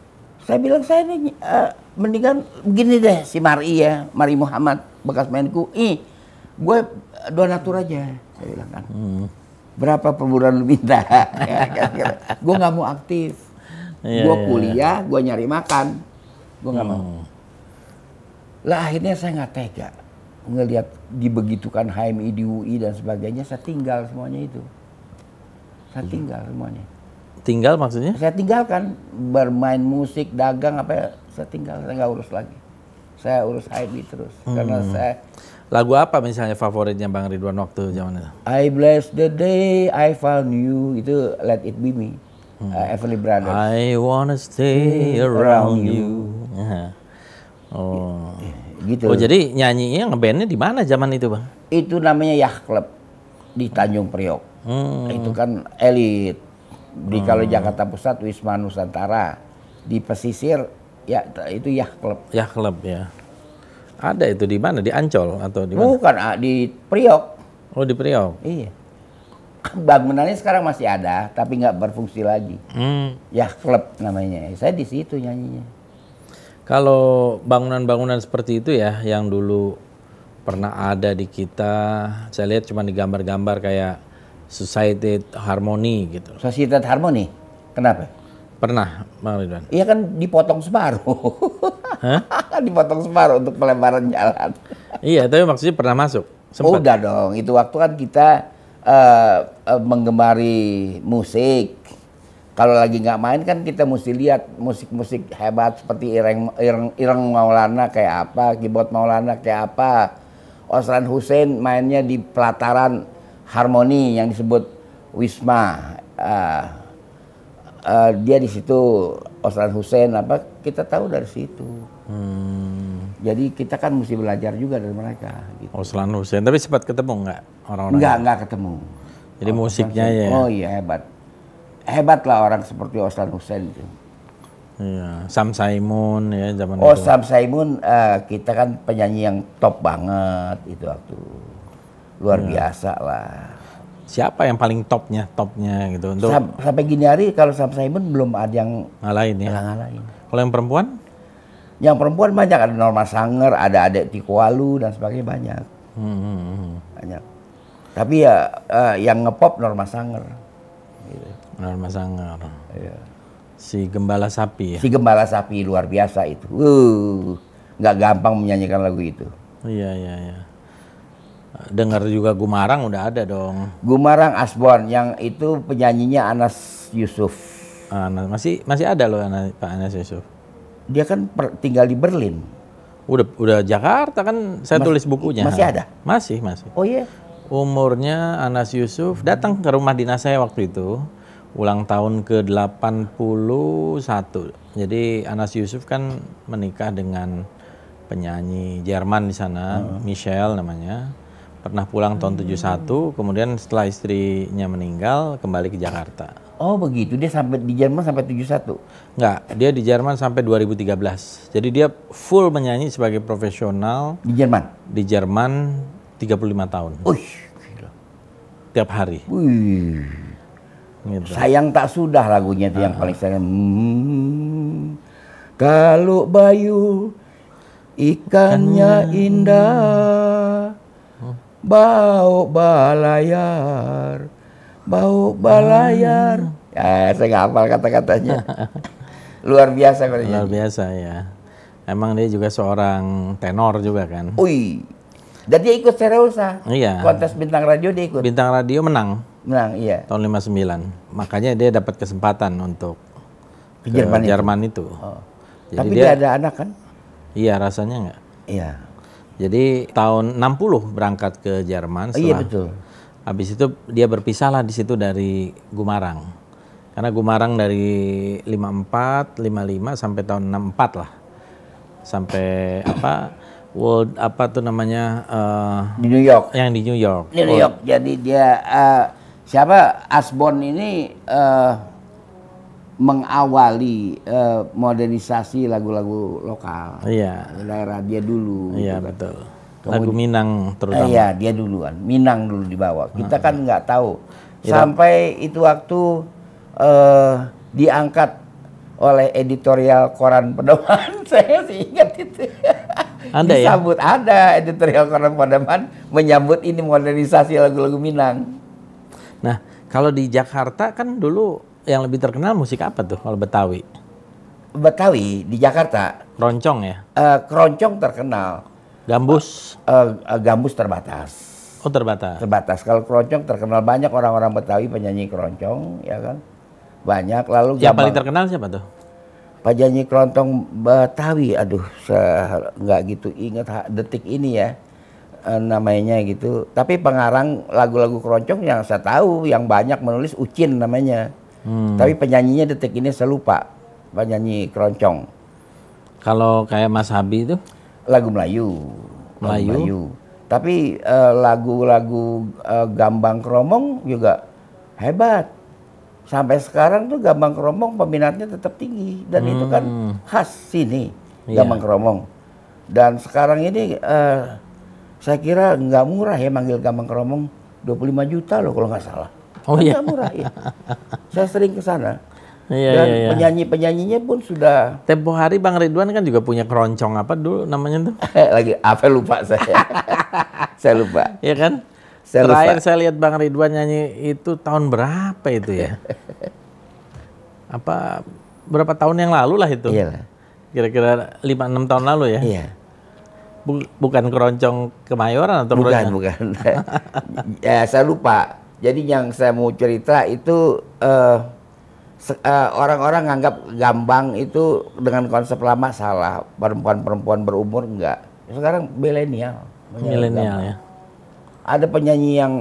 Saya bilang saya ini uh, mendingan begini deh si Mari ya, Mari Muhammad bekas mainku. Ih, gue donatur aja saya bilang kan. Hmm berapa pemburuan lu minta? <laughs> Ya, kan, kan. gue nggak mau aktif. Yeah, gue iya, iya. kuliah, yeah. gue nyari makan. Gue nggak hmm. mau. Lah akhirnya saya nggak tega ngelihat dibegitukan HMI di UI dan sebagainya. Saya tinggal semuanya itu. Saya hmm. tinggal semuanya. Tinggal maksudnya? Saya tinggalkan bermain musik, dagang apa ya. Saya tinggal, saya nggak urus lagi. Saya urus HMI terus hmm. karena saya Lagu apa misalnya favoritnya Bang Ridwan waktu zaman itu? I bless the day I found you itu Let It Be Me, hmm. uh, Everly Brothers. I wanna stay around you. you. Yeah. Oh. Eh, eh, gitu. Oh jadi nyanyinya ngebandnya di mana zaman itu Bang? Itu namanya Yah Club di Tanjung Priok. Hmm. Itu kan elit. Di hmm. kalau Jakarta Pusat Wisma Nusantara di pesisir ya itu Yah Club. Yah Club ya. Ada itu di mana? Di Ancol atau di mana? Bukan, ah, di Priok. Oh, di Priok. Iya. Bangunannya sekarang masih ada, tapi nggak berfungsi lagi. Hmm. Ya klub namanya. Saya di situ nyanyinya. Kalau bangunan-bangunan seperti itu ya, yang dulu pernah ada di kita, saya lihat cuma di gambar-gambar kayak Society Harmony gitu. Society Harmony, kenapa? Pernah, Bang Ridwan. Iya kan dipotong separuh. Hah? <laughs> dipotong separuh untuk pelebaran jalan. iya, tapi maksudnya pernah masuk. Sempat. Udah dong, itu waktu kan kita uh, uh, menggemari musik. Kalau lagi nggak main kan kita mesti lihat musik-musik hebat seperti Ireng, Ireng, Ireng Maulana kayak apa, keyboard Maulana kayak apa. Osran Hussein mainnya di pelataran harmoni yang disebut Wisma. Uh, uh, dia di situ Osman Hussein apa kita tahu dari situ. Hmm. Jadi kita kan mesti belajar juga dari mereka. Gitu. Oslan Hussein, tapi sempat ketemu nggak orang-orang? Nggak, nggak ketemu. Jadi oh, musiknya ya. Oh iya hebat, hebat lah orang seperti Oslan Hussein itu. Iya, Sam Saimun ya zaman oh, itu. Sam Saimun uh, kita kan penyanyi yang top banget itu waktu luar iya. biasa lah siapa yang paling topnya topnya gitu untuk Sam, sampai gini hari kalau saya pun belum ada yang ngalahin ya ngalahin kalau yang perempuan yang perempuan banyak ada Norma Sanger ada Adek Tikualu dan sebagainya banyak hmm, hmm, hmm, banyak tapi ya uh, yang ngepop Norma Sanger gitu. Norma Sanger iya. si gembala sapi ya? si gembala sapi luar biasa itu uh, nggak gampang menyanyikan lagu itu iya iya iya Dengar juga Gumarang udah ada dong. Gumarang Asborn yang itu penyanyinya Anas Yusuf. Anas ah, masih masih ada loh Anas, Pak Anas Yusuf. Dia kan per, tinggal di Berlin. Udah udah Jakarta kan saya Mas, tulis bukunya. Masih ada? Masih, masih. Oh iya. Yeah. Umurnya Anas Yusuf datang ke rumah dinas saya waktu itu ulang tahun ke-81. Jadi Anas Yusuf kan menikah dengan penyanyi Jerman di sana, uh -huh. Michelle namanya pernah pulang tahun hmm. 71 kemudian setelah istrinya meninggal kembali ke Jakarta oh begitu dia sampai di Jerman sampai 71 enggak dia di Jerman sampai 2013 jadi dia full menyanyi sebagai profesional di Jerman di Jerman 35 tahun Uish, gila. tiap hari Gitu. sayang tak sudah lagunya itu -huh. yang ah. paling sayang hmm, kalau Bayu ikannya indah bau balayar, bau balayar. Hmm. Ya, saya nggak hafal kata-katanya. Luar biasa kalau ya. Luar nyanyi. biasa ya. Emang dia juga seorang tenor juga kan. Ui. Dan dia ikut Sereusa. Iya. Kontes bintang radio dia ikut. Bintang radio menang. Menang, iya. Tahun 59. Makanya dia dapat kesempatan untuk ke Jerman, Jerman itu. itu. Oh. Jadi Tapi dia, dia ada anak kan? Iya, rasanya enggak? Iya. Jadi tahun 60 berangkat ke Jerman. Iya, setelah, iya betul. Habis itu dia berpisahlah di situ dari Gumarang. Karena Gumarang dari 54, 55 sampai tahun 64 lah. Sampai apa World apa tuh namanya uh, di New York. Yang di New York. New York. Oh. Jadi dia uh, siapa Asbon ini uh, mengawali uh, modernisasi lagu-lagu lokal iya. daerah dia dulu. Iya gitu kan. betul. Kemudian, lagu Minang terutama. iya dia duluan, Minang dulu dibawa. Kita uh kan nggak tahu ya, sampai itu waktu uh, diangkat oleh editorial koran pedoman <laughs> saya sih ingat itu. Anda ya? Disambut ya? ada editorial koran pedoman menyambut ini modernisasi lagu-lagu Minang. Nah kalau di Jakarta kan dulu yang lebih terkenal musik apa tuh kalau Betawi? Betawi di Jakarta. Keroncong ya? Uh, keroncong terkenal. Gambus? Uh, uh, gambus terbatas. Oh terbatas. Terbatas. Kalau keroncong terkenal banyak orang-orang Betawi penyanyi keroncong, ya kan? Banyak. Lalu yang paling terkenal siapa tuh? penyanyi kerontong Betawi, aduh, nggak gitu inget detik ini ya namanya gitu. Tapi pengarang lagu-lagu keroncong yang saya tahu, yang banyak menulis Ucin namanya. Hmm. Tapi penyanyinya detik ini saya lupa penyanyi keroncong. Kalau kayak Mas Habi itu? Lagu Melayu. Melayu. Melayu. Tapi eh, lagu-lagu uh, uh, Gambang Kromong juga hebat. Sampai sekarang tuh Gambang Kromong peminatnya tetap tinggi dan hmm. itu kan hmm. khas sini yeah. Gambang Kromong. Dan sekarang ini uh, saya kira nggak murah ya manggil Gambang Kromong 25 juta loh kalau nggak salah. Oh iya. murah ya, Saya sering ke sana. Iya, Dan iya, iya. penyanyi-penyanyinya pun sudah. Tempo hari Bang Ridwan kan juga punya keroncong apa dulu namanya tuh? <laughs> Lagi apa lupa saya. <laughs> saya lupa. Iya kan? Saya Terakhir lupa. saya lihat Bang Ridwan nyanyi itu tahun berapa itu ya? <laughs> apa berapa tahun yang lalu lah itu? Iya. Kira-kira lima enam tahun lalu ya? Iya. Bukan keroncong Kemayoran atau bukan, keroncong? Bukan, bukan. ya, saya lupa jadi yang saya mau cerita itu uh, uh, orang-orang nganggap gambang itu dengan konsep lama salah perempuan-perempuan berumur enggak sekarang milenial milenial ya ada penyanyi yang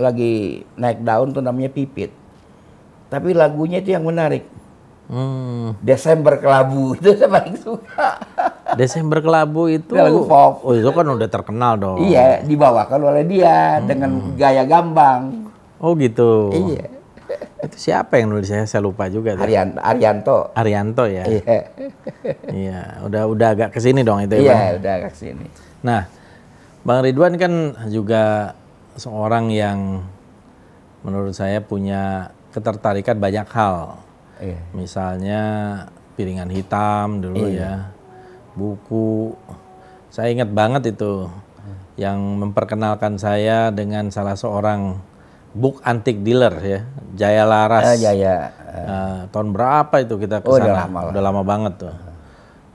lagi naik daun tuh namanya Pipit tapi lagunya itu yang menarik hmm. Desember Kelabu <laughs> itu saya paling suka Desember Kelabu itu lagu pop oh itu kan udah terkenal dong iya dibawakan oleh dia hmm. dengan gaya gambang Oh gitu. Iya. Itu siapa yang nulis saya? Saya lupa juga. Arian, Arianto. Arianto ya. Iya. iya. Udah udah agak kesini dong itu. Ya, iya, Bang. udah agak kesini. Nah, Bang Ridwan kan juga seorang yang menurut saya punya ketertarikan banyak hal. Iya. Misalnya piringan hitam dulu iya. ya, buku. Saya ingat banget itu hmm. yang memperkenalkan saya dengan salah seorang Book Antik Dealer ya, Jaya Laras. Uh, Jaya. Uh, uh, tahun berapa itu kita ke sana? Oh, udah lama, udah lama banget tuh.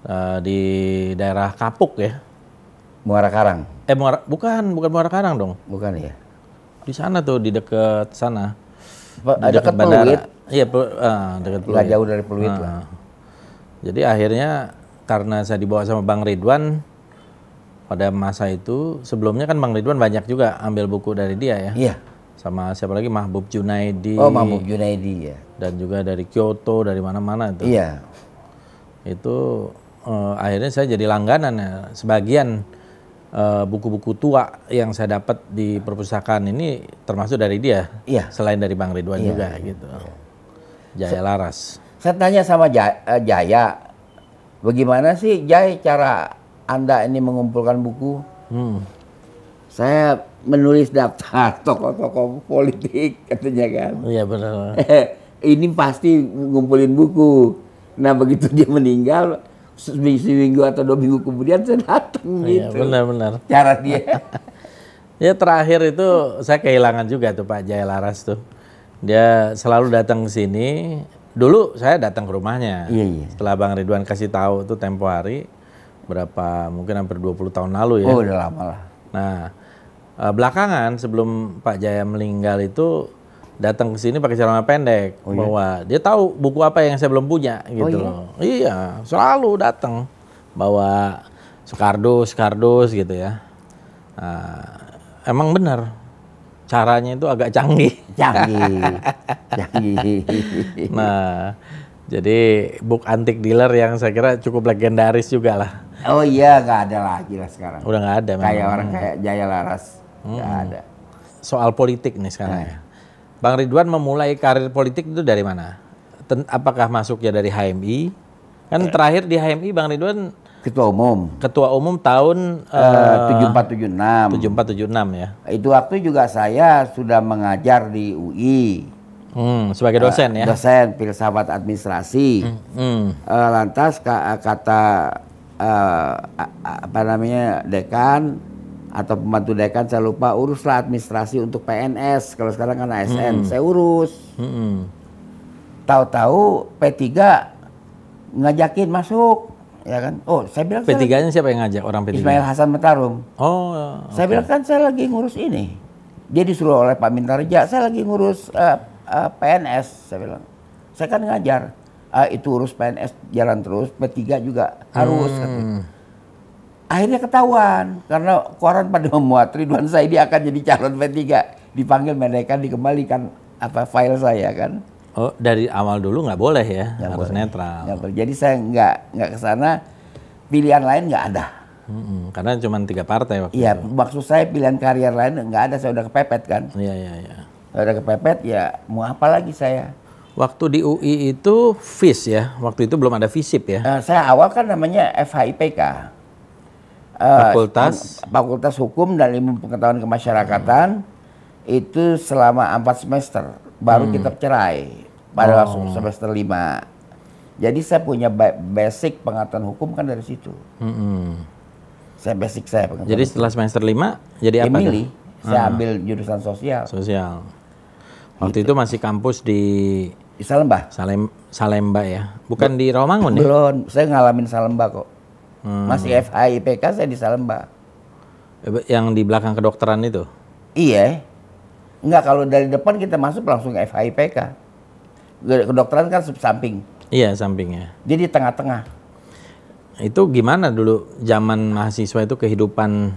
Uh, di daerah Kapuk ya. Muara Karang. Eh Muara, bukan, bukan Muara Karang dong. Bukan ya. Di sana tuh di dekat sana. Ba di dekat Peluit. Iya, pe uh, dekat Peluit. Gak jauh dari Peluit uh, Jadi akhirnya karena saya dibawa sama Bang Ridwan pada masa itu sebelumnya kan Bang Ridwan banyak juga ambil buku dari dia ya. Iya sama siapa lagi Mahbub Junaidi. Oh, Mahbub Junaidi ya. Dan juga dari Kyoto, dari mana-mana itu. Iya. Itu uh, akhirnya saya jadi langganan ya. Sebagian buku eh, buku-buku tua yang saya dapat di perpustakaan ini termasuk dari dia. Iya. Selain dari Bang Ridwan iya, juga iya. gitu. Iya. Jaya Laras. Saya tanya sama Jaya, eh, Jaya, bagaimana sih Jaya cara Anda ini mengumpulkan buku? Hmm saya menulis daftar tokoh-tokoh politik katanya kan. Oh, iya benar. <laughs> Ini pasti ngumpulin buku. Nah begitu dia meninggal seminggu atau dua minggu kemudian saya datang iya, gitu. benar-benar. Cara dia. <laughs> ya terakhir itu saya kehilangan juga tuh Pak Jaya Laras tuh. Dia selalu datang ke sini. Dulu saya datang ke rumahnya. Iya, iya. Setelah Bang Ridwan kasih tahu tuh tempo hari berapa mungkin hampir 20 tahun lalu ya. Oh udah lama lah. Nah, uh, belakangan sebelum Pak Jaya meninggal itu datang ke sini pakai celana pendek oh, iya? dia tahu buku apa yang saya belum punya oh, gitu oh, iya? loh. Iya, selalu datang bawa sekardus, sekardus gitu ya. uh, emang benar caranya itu agak canggih. Canggih. <laughs> canggih. nah, jadi book antik dealer yang saya kira cukup legendaris juga lah. Oh iya, nggak ada lagi lah sekarang. Udah nggak ada. Kayak orang kayak Jaya Laras Hmm. Gak ada. Soal politik nih sekarang nah. ya. Bang Ridwan memulai karir politik itu dari mana? Ten apakah masuknya dari HMI? Kan eh. terakhir di HMI Bang Ridwan ketua umum. Ketua umum tahun eh, eh, tujuh empat tujuh enam. Tujuh empat tujuh enam ya. Itu waktu juga saya sudah mengajar di UI. Hmm, sebagai eh, dosen uh, ya. Dosen filsafat administrasi. Hmm, hmm. Uh, lantas kata uh, apa namanya dekan atau pembantu dekan saya lupa uruslah administrasi untuk PNS kalau sekarang kan ASN hmm. saya urus hmm. tahu-tahu P3 ngajakin masuk ya kan oh saya bilang P3 nya siapa yang ngajak orang P3 Ismail Hasan Matarum oh okay. saya bilang kan saya lagi ngurus ini dia disuruh oleh Pak Mintarja saya lagi ngurus uh, eh, uh, eh, PNS saya bilang saya kan ngajar uh, itu urus PNS jalan terus P3 juga harus hmm. Akhirnya ketahuan karena koran pada memuat Ridwan Saidi akan jadi calon P3. Dipanggil mereka dikembalikan apa file saya kan. Oh, dari awal dulu nggak boleh ya, gak harus boleh. netral. Gak boleh. Jadi saya nggak nggak ke sana. Pilihan lain nggak ada. hmm Karena cuma tiga partai waktu Iya, itu. maksud saya pilihan karier lain nggak ada. Saya udah kepepet kan. Iya, iya, iya. Saya udah kepepet, ya mau apa lagi saya? Waktu di UI itu FIS ya, waktu itu belum ada FISIP ya? Uh, saya awal kan namanya FHIPK. Eh, Fakultas Fakultas Hukum dan Ilmu Pengetahuan Kemasyarakatan hmm. itu selama empat semester baru hmm. kita cerai pada oh. semester lima. Jadi saya punya basic pengetahuan hukum kan dari situ. Hmm. Saya basic saya pengetahuan. Jadi setelah semester lima, jadi apa? Milih. Saya ah. ambil jurusan sosial. Sosial. Gitu. Waktu gitu. itu masih kampus di Salemba. Salem Salemba ya. Bukan Be di Romangun ya? Belum, saya ngalamin Salemba kok. Hmm. Masih FIPK saya di Salemba. Eh, yang di belakang kedokteran itu? Iya. Enggak, kalau dari depan kita masuk langsung FIPK. Kedokteran kan samping. Iya, sampingnya. Jadi tengah-tengah. Itu gimana dulu zaman mahasiswa itu kehidupan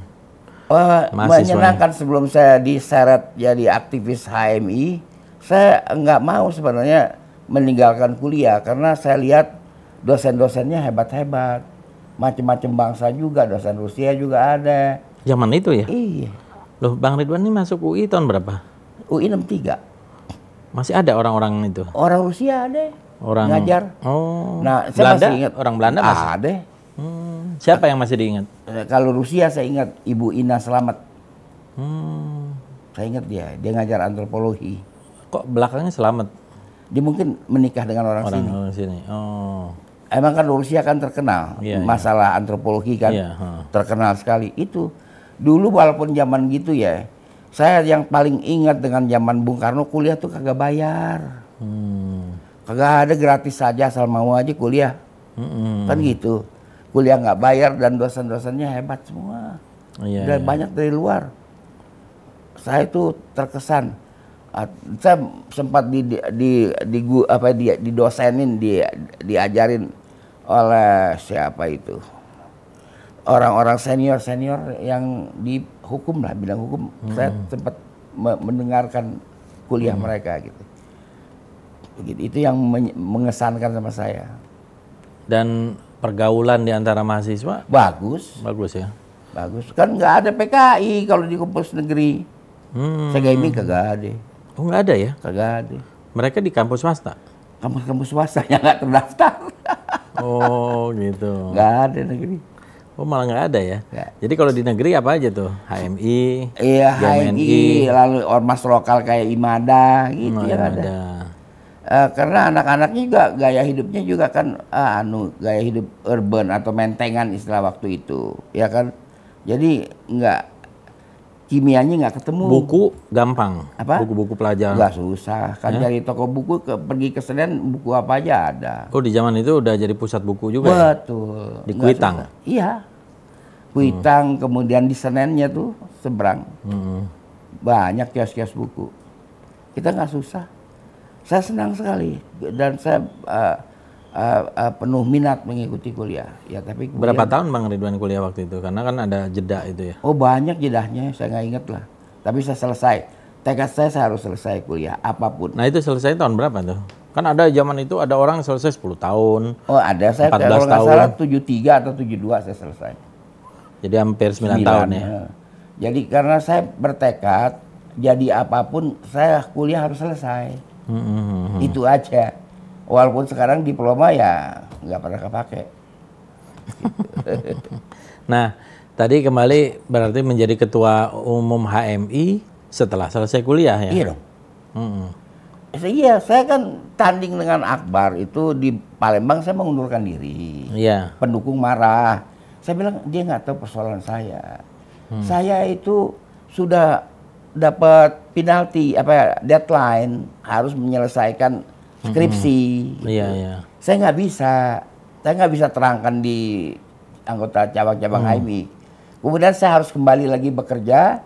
Wah, eh, mahasiswa. menyenangkan sebelum saya diseret jadi aktivis HMI, saya enggak mau sebenarnya meninggalkan kuliah karena saya lihat dosen-dosennya hebat-hebat macam-macam bangsa juga dosen Rusia juga ada zaman itu ya iya loh Bang Ridwan ini masuk UI tahun berapa UI 63 masih ada orang-orang itu orang Rusia ada orang ngajar oh nah saya Belanda, masih ingat orang Belanda masih ada hmm. siapa yang masih diingat eh, kalau Rusia saya ingat Ibu Ina Selamat hmm. saya ingat dia dia ngajar antropologi kok belakangnya Selamat dia mungkin menikah dengan orang, orang sini. Orang sini. Oh emang kan Rusia kan terkenal yeah, iya. masalah yeah. antropologi kan yeah, huh. terkenal sekali itu dulu walaupun zaman gitu ya saya yang paling ingat dengan zaman Bung Karno kuliah tuh kagak bayar hmm. kagak ada gratis saja asal mau aja kuliah hmm. kan gitu kuliah nggak bayar dan dosen-dosennya hebat semua yeah, dan yeah. banyak dari luar saya tuh terkesan saya sempat di di di, di apa dia didosenin di diajarin oleh siapa itu orang-orang senior senior yang dihukum lah bilang hukum hmm. saya sempat me mendengarkan kuliah hmm. mereka gitu itu yang mengesankan sama saya dan pergaulan di antara mahasiswa bagus bagus ya bagus kan nggak ada PKI kalau di kampus negeri hmm. saya ini kagak ada Oh nggak ada ya? Kagak ada. Mereka di kampus swasta? Kampus-kampus swasta yang nggak terdaftar. oh gitu. Nggak ada negeri. Oh malah nggak ada ya. Gak. Jadi kalau di negeri apa aja tuh? HMI, iya GMNI, HMI, lalu ormas lokal kayak IMADA gitu IMADA. ya ada. Uh, eh, karena anak-anaknya juga gaya hidupnya juga kan uh, anu gaya hidup urban atau mentengan istilah waktu itu ya kan. Jadi nggak kimianya nggak ketemu. Buku gampang. Apa? Buku-buku pelajaran. Nggak susah. Kan ya? dari toko buku ke, pergi ke Senen buku apa aja ada. Oh di zaman itu udah jadi pusat buku juga. Ya? Betul. Ya? Di Kuitang. Iya. Kuitang hmm. kemudian di Senennya tuh seberang. Hmm. Banyak kios-kios buku. Kita nggak susah. Saya senang sekali dan saya uh, uh, uh, penuh minat mengikuti kuliah. Ya, tapi kuliah, berapa tahun Bang Ridwan kuliah waktu itu? Karena kan ada jeda itu ya. Oh, banyak jedahnya, saya nggak ingat lah. Tapi saya selesai. Tekad saya, saya harus selesai kuliah apapun. Nah, itu selesai tahun berapa tuh? Kan ada zaman itu ada orang selesai 10 tahun. Oh, ada saya 14 kalau nggak salah 73 atau 72 saya selesai. Jadi hampir 9, 9 tahun ya. ya. Jadi karena saya bertekad jadi apapun saya kuliah harus selesai. Hmm, hmm, hmm. hmm. Itu aja Walaupun sekarang diploma ya nggak pernah kepake. <laughs> nah, tadi kembali berarti menjadi ketua umum HMI setelah selesai kuliah ya? Iya dong. Mm -mm. Iya, saya kan tanding dengan Akbar itu di Palembang saya mengundurkan diri. Iya. Yeah. Pendukung marah. Saya bilang dia nggak tahu persoalan saya. Hmm. Saya itu sudah dapat penalti apa ya, deadline harus menyelesaikan skripsi. Mm -hmm. Iya, gitu. iya. Saya nggak bisa, saya nggak bisa terangkan di anggota cabang-cabang mm. HMI. Kemudian saya harus kembali lagi bekerja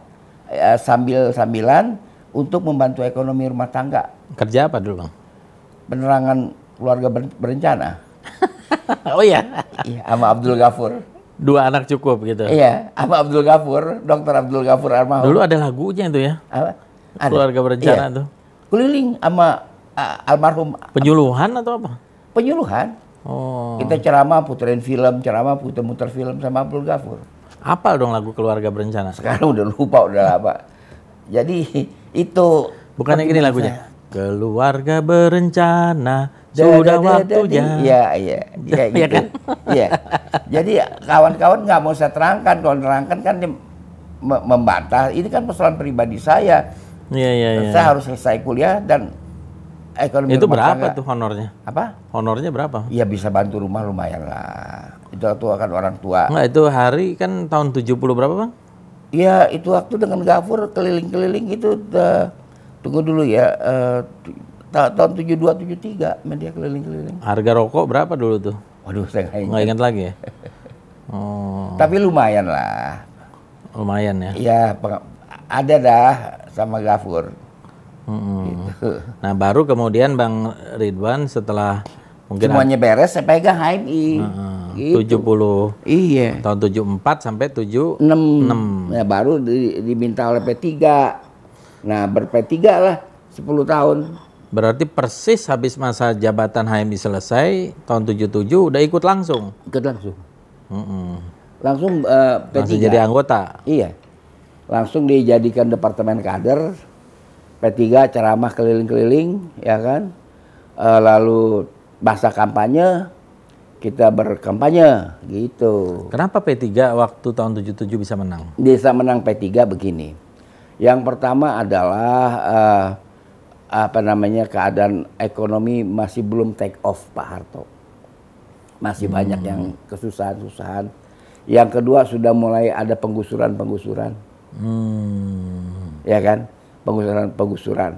eh, sambil sambilan untuk membantu ekonomi rumah tangga. Kerja apa dulu, Bang? Penerangan keluarga ber berencana. <laughs> oh iya. Iya, sama Abdul Ghafur dua anak cukup gitu. Iya, sama Abdul Ghafur, Dokter Abdul Ghafur Armahum. Dulu ada lagunya itu ya. Apa? Ada. Keluarga berencana iya. tuh. Keliling sama uh, almarhum eh, penyuluhan atau apa? Penyuluhan. Oh. Kita ceramah puterin film, ceramah puter-muter film sama Abdul Ghafur. Apal dong lagu keluarga berencana? Sekarang udah lupa udah apa. Jadi itu bukannya ini lagunya. Saya. Keluarga berencana sudah waktunya. Iya, iya. Iya gitu. kan? Iya. Jadi kawan-kawan nggak mau saya terangkan, kalau terangkan kan dia membantah. Ini kan persoalan pribadi saya. Iya, iya, iya. Saya harus selesai kuliah dan ekonomi itu berapa tangga, tuh honornya? Apa? Honornya berapa? Ya bisa bantu rumah lumayan lah. Itu waktu akan orang tua. Nah, itu hari kan tahun 70 berapa, Bang? Ya, itu waktu dengan Gafur keliling-keliling itu uh, tunggu dulu ya. Uh, ta tahun 72 73 media keliling-keliling. Harga rokok berapa dulu tuh? Waduh, saya nggak ingat. ingat lagi ya. <laughs> oh. Tapi lumayan lah. Lumayan ya. Iya, ada dah sama Gafur. Hmm. Gitu. <laughs> Nah baru kemudian Bang Ridwan setelah mungkin semuanya beres saya pegang HMI. Hmm. Gitu. 70 Iya. Tahun 74 sampai 76. 6. Nah baru di, diminta oleh P3. Nah ber P3 lah 10 tahun. Berarti persis habis masa jabatan HMI selesai tahun 77 udah ikut langsung. Ikut langsung. Hmm. -mm. Langsung uh, eh, P3. Langsung jadi anggota. Iya. Langsung dijadikan departemen kader P3 ceramah keliling-keliling ya kan e, lalu bahasa kampanye kita berkampanye gitu. Kenapa P3 waktu tahun 77 bisa menang? Bisa menang P3 begini. Yang pertama adalah uh, apa namanya keadaan ekonomi masih belum take off Pak Harto. Masih hmm. banyak yang kesusahan-kesusahan. Yang kedua sudah mulai ada penggusuran-penggusuran. Hmm. Ya kan? pengusuran penggusuran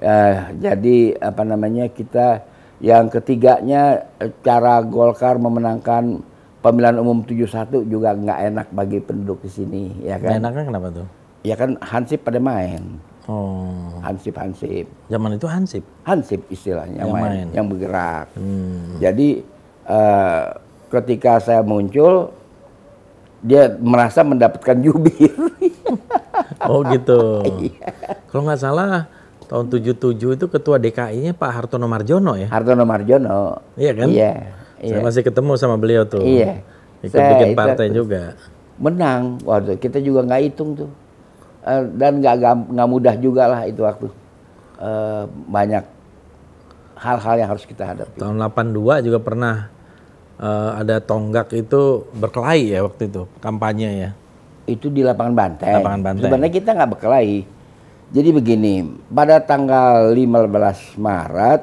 Eh, jadi apa namanya kita yang ketiganya eh, cara Golkar memenangkan pemilihan umum 71 juga nggak enak bagi penduduk di sini ya kan. enaknya kenapa tuh? Ya kan Hansip pada main. Oh. Hansip Hansip. Zaman itu Hansip. Hansip istilahnya yang main, main, yang bergerak. Hmm. Jadi eh, ketika saya muncul dia merasa mendapatkan jubir. <laughs> Oh gitu. <laughs> Iya. Kalau nggak salah tahun 77 itu ketua DKI-nya Pak Hartono Marjono ya? Hartono Marjono. Iya kan? Iya. Saya iya. masih ketemu sama beliau tuh. Iya. Ikut saya bikin partai itu, juga. Menang waduh. kita juga nggak hitung tuh. Eh, dan nggak nggak mudah juga lah itu waktu. Eh, banyak hal-hal yang harus kita hadapi. Tahun 82 juga pernah eh, ada tonggak itu berkelahi ya waktu itu kampanye ya itu di lapangan Banteng. Lapangan Banteng. Sebenarnya kita nggak berkelahi. Jadi begini, pada tanggal 15 Maret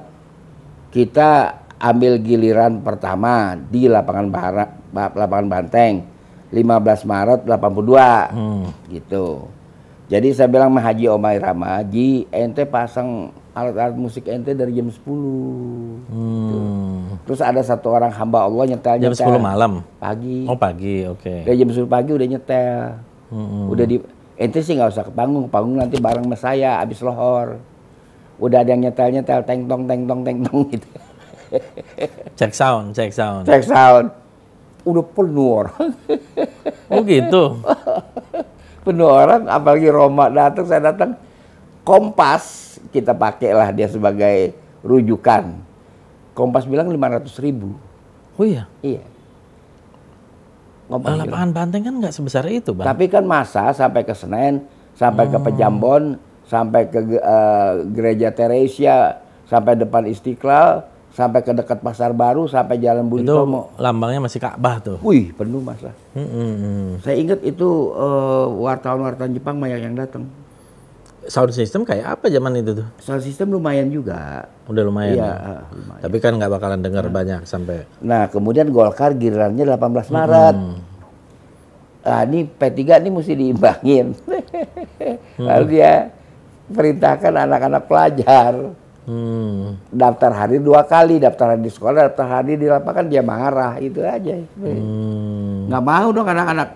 kita ambil giliran pertama di lapangan Barat, lapangan Banteng. 15 Maret 82. Hmm. Gitu. Jadi saya bilang sama Haji Omai Rama, Haji ente pasang alat-alat musik ente dari jam 10. Gitu. Hmm. Gitu. Terus ada satu orang hamba Allah nyetel jam nyetel. 10 malam. Pagi. Oh, pagi. Oke. Okay. Dari jam 10 pagi udah nyetel. Hmm. Udah di ente sih nggak usah ke panggung, panggung nanti bareng sama saya abis lohor. Udah ada yang nyetel-nyetel teng tong teng tong teng tong gitu. <laughs> Check sound, check sound. Check sound. Udah penuh orang. oh gitu. <laughs> penuh orang apalagi Roma datang saya datang Kompas kita pakailah dia sebagai rujukan. Kompas bilang 500 ribu. Oh iya? Iya. Kompas Lapangan Banteng kan nggak sebesar itu, Bang. Tapi kan masa sampai ke Senen, sampai hmm. ke oh. Pejambon, sampai ke uh, Gereja Teresia, sampai depan Istiqlal, sampai ke dekat Pasar Baru, sampai Jalan Budi itu Tomo. lambangnya masih Ka'bah tuh. Wih, penuh masa. Hmm, hmm, hmm. Saya ingat itu eh, wartawan-wartawan uh, wartawan -wartawan Jepang banyak yang datang sound system kayak apa zaman itu tuh? Sound system lumayan juga. Udah lumayan. Iya, ya? Ah, lumayan. Tapi kan nggak bakalan dengar nah. banyak sampai. Nah, kemudian Golkar gilirannya 18 Maret. Hmm. Nah, ini P3 ini mesti diimbangin. <laughs> hmm. Lalu dia perintahkan anak-anak pelajar. Hmm. Daftar hari dua kali, daftar hari di sekolah, daftar hari di lapangan dia marah, itu aja. Hmm. Nggak mau dong anak-anak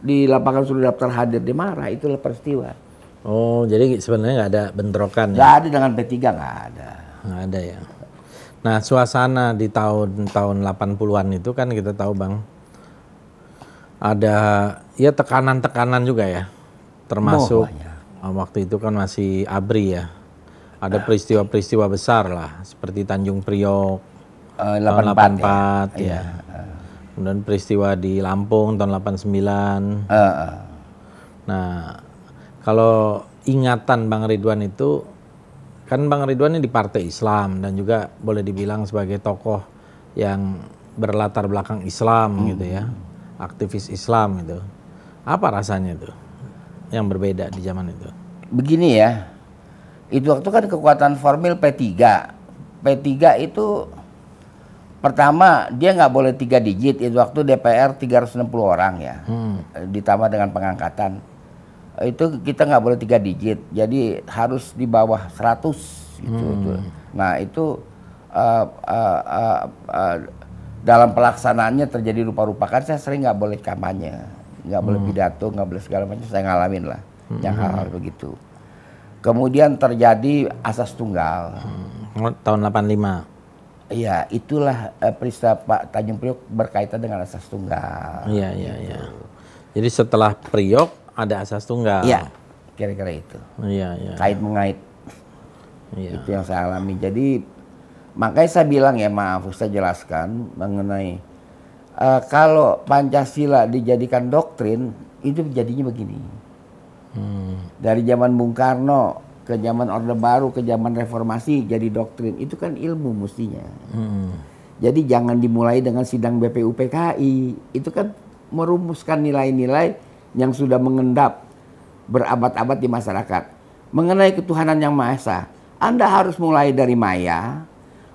di lapangan suruh daftar hadir dia marah, itulah peristiwa. Oh, jadi sebenarnya nggak ada bentrokan ya? ada dengan P3, nggak ada. Nggak ada ya. Nah, suasana di tahun-tahun 80-an itu kan kita tahu Bang, ada ya tekanan-tekanan juga ya, termasuk oh, oh waktu itu kan masih ABRI ya. Ada nah. peristiwa-peristiwa besar lah, seperti Tanjung Priok, uh, 84, 84 ya. ya. Uh. Kemudian peristiwa di Lampung tahun 89. Uh, uh. Nah, kalau ingatan Bang Ridwan itu kan Bang Ridwan ini di Partai Islam dan juga boleh dibilang sebagai tokoh yang berlatar belakang Islam hmm. gitu ya, aktivis Islam gitu. Apa rasanya itu yang berbeda di zaman itu? Begini ya, itu waktu kan kekuatan formil P3. P3 itu pertama dia nggak boleh tiga digit itu waktu DPR 360 orang ya hmm. ditambah dengan pengangkatan itu kita nggak boleh tiga digit jadi harus di bawah 100 gitu hmm. Itu. nah itu uh, uh, uh, uh, dalam pelaksanaannya terjadi rupa rupa kan saya sering nggak boleh kampanye nggak hmm. boleh pidato nggak boleh segala macam saya ngalamin lah hmm. yang hal-hal begitu kemudian terjadi asas tunggal hmm. Oh, tahun 85 Iya, itulah uh, peristiwa Pak Tanjung Priok berkaitan dengan asas tunggal. Iya, iya, gitu. iya. Jadi setelah Priok ada asas tunggal. Iya, kira-kira itu. Iya, iya. Kait mengait. Iya. Itu yang saya alami. Jadi makanya saya bilang ya maaf, saya jelaskan mengenai uh, kalau Pancasila dijadikan doktrin itu jadinya begini. Hmm. Dari zaman Bung Karno ke zaman Orde Baru ke zaman Reformasi jadi doktrin itu kan ilmu mestinya. Hmm. Jadi jangan dimulai dengan sidang BPUPKI itu kan merumuskan nilai-nilai yang sudah mengendap berabad-abad di masyarakat. Mengenai ketuhanan yang Maha Esa, Anda harus mulai dari maya.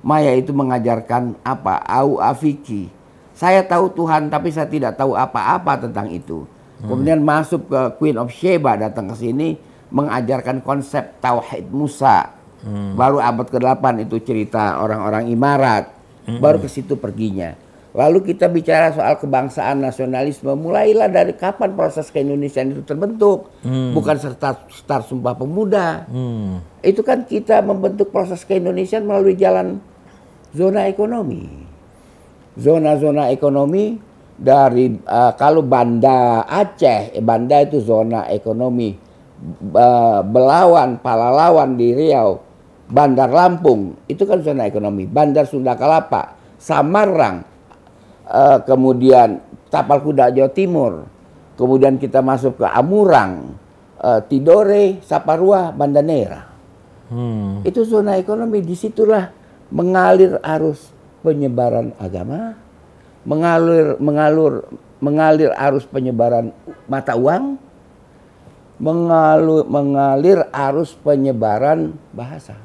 Maya itu mengajarkan apa? Au afiki. Saya tahu Tuhan tapi saya tidak tahu apa-apa tentang itu. Hmm. Kemudian masuk ke Queen of Sheba datang ke sini mengajarkan konsep tauhid Musa. Hmm. Baru abad ke-8 itu cerita orang-orang Imarat. Hmm. Baru ke situ perginya. Lalu kita bicara soal kebangsaan nasionalisme, mulailah dari kapan proses keindonesiaan itu terbentuk, hmm. bukan serta start sumpah pemuda. Hmm. Itu kan kita membentuk proses keindonesiaan melalui jalan zona ekonomi. Zona-zona ekonomi dari uh, kalau Banda Aceh, eh, Banda itu zona ekonomi. Uh, Belawan, Palalawan di Riau, Bandar Lampung itu kan zona ekonomi. Bandar Sunda Kelapa, Samarang uh, kemudian tapal kuda Jawa Timur, kemudian kita masuk ke Amurang, uh, Tidore, Saparua, Bandanera. Hmm. Itu zona ekonomi, disitulah mengalir arus penyebaran agama, mengalir mengalur mengalir arus penyebaran mata uang, mengalir, mengalir arus penyebaran bahasa.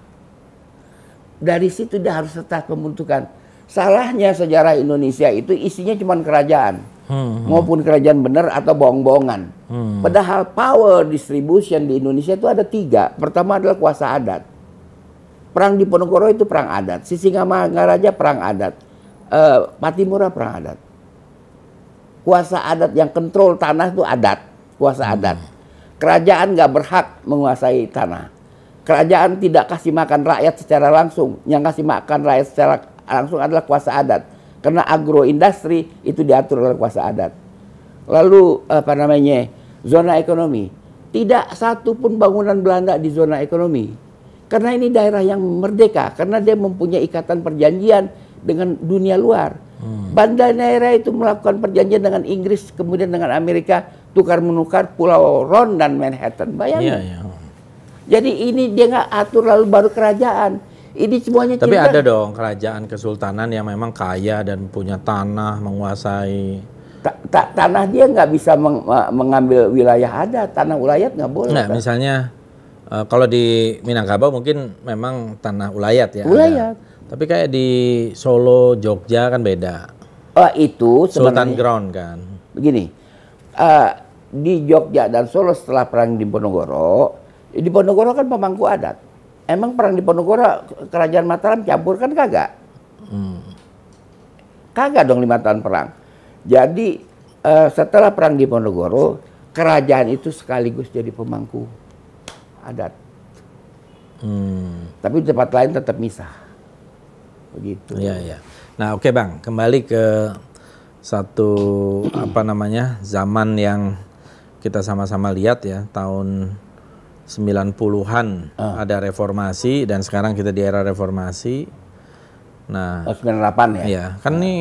Dari situ dia harus tetap pembentukan Salahnya sejarah Indonesia itu isinya cuma kerajaan. Hmm, hmm. Maupun kerajaan benar atau bohong-bohongan. Hmm. Padahal power distribution di Indonesia itu ada tiga. Pertama adalah kuasa adat. Perang di Ponegoro itu perang adat. Sisingamangaraja perang adat. Uh, eh, Patimura perang adat. Kuasa adat yang kontrol tanah itu adat. Kuasa hmm. adat. Kerajaan nggak berhak menguasai tanah kerajaan tidak kasih makan rakyat secara langsung. Yang kasih makan rakyat secara langsung adalah kuasa adat. Karena agroindustri itu diatur oleh kuasa adat. Lalu apa namanya? Zona ekonomi. Tidak satu pun bangunan Belanda di zona ekonomi. Karena ini daerah yang merdeka, karena dia mempunyai ikatan perjanjian dengan dunia luar. Hmm. daerah itu melakukan perjanjian dengan Inggris, kemudian dengan Amerika, tukar menukar Pulau Ron dan Manhattan. Bayangin. Yeah, yeah. Jadi ini dia nggak atur lalu baru kerajaan ini semuanya Tapi cinta. ada dong kerajaan kesultanan yang memang kaya dan punya tanah menguasai. Ta ta tanah dia nggak bisa meng mengambil wilayah ada, tanah ulayat nggak boleh. Nah, misalnya uh, kalau di Minangkabau mungkin memang tanah ulayat ya. Ulayat. Ada. Tapi kayak di Solo, Jogja kan beda. Uh, itu Sultan Ground kan. Begini, uh, di Jogja dan Solo setelah perang di Bonogoro di Bonogoro kan pemangku adat Emang perang di Ponegoro kerajaan Mataram campur kan kagak? Hmm. Kagak dong lima tahun perang. Jadi uh, setelah perang di Ponegoro, kerajaan itu sekaligus jadi pemangku adat. Hmm. Tapi tempat lain tetap misah. Begitu. Iya, iya. Nah, oke okay, Bang, kembali ke satu apa namanya? zaman yang kita sama-sama lihat ya, tahun 90-an uh. Ah. ada reformasi dan sekarang kita di era reformasi. Nah, oh, 98 ya. Iya, kan ini ini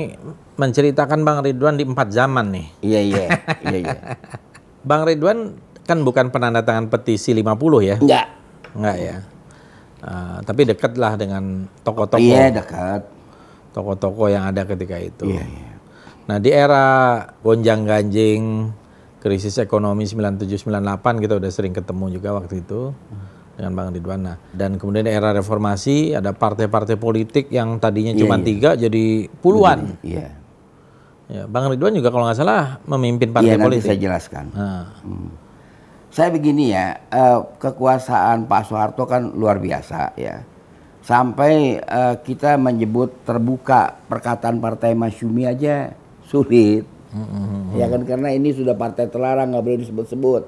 menceritakan Bang Ridwan di empat zaman nih. Iya, iya. iya, iya. <laughs> Bang Ridwan kan bukan penanda tangan petisi 50 ya? Enggak. Enggak ya. Uh, tapi dekatlah dengan tokoh-tokoh. Iya, dekat. Tokoh-tokoh yang ada ketika itu. Iya, iya. Nah, di era gonjang-ganjing krisis ekonomi 97-98 kita udah sering ketemu juga waktu itu dengan Bang Ridwan. Nah, dan kemudian era reformasi ada partai-partai politik yang tadinya iya, cuma yeah. tiga jadi puluhan. Iya. Yeah. Ya, Bang Ridwan juga kalau nggak salah memimpin partai iya, nanti politik. Iya, saya jelaskan. Nah. Hmm. Saya begini ya, uh, kekuasaan Pak Soeharto kan luar biasa ya. Sampai uh, kita menyebut terbuka perkataan partai Masyumi aja sulit Mm-hmm. Ya kan karena ini sudah partai terlarang nggak boleh disebut-sebut.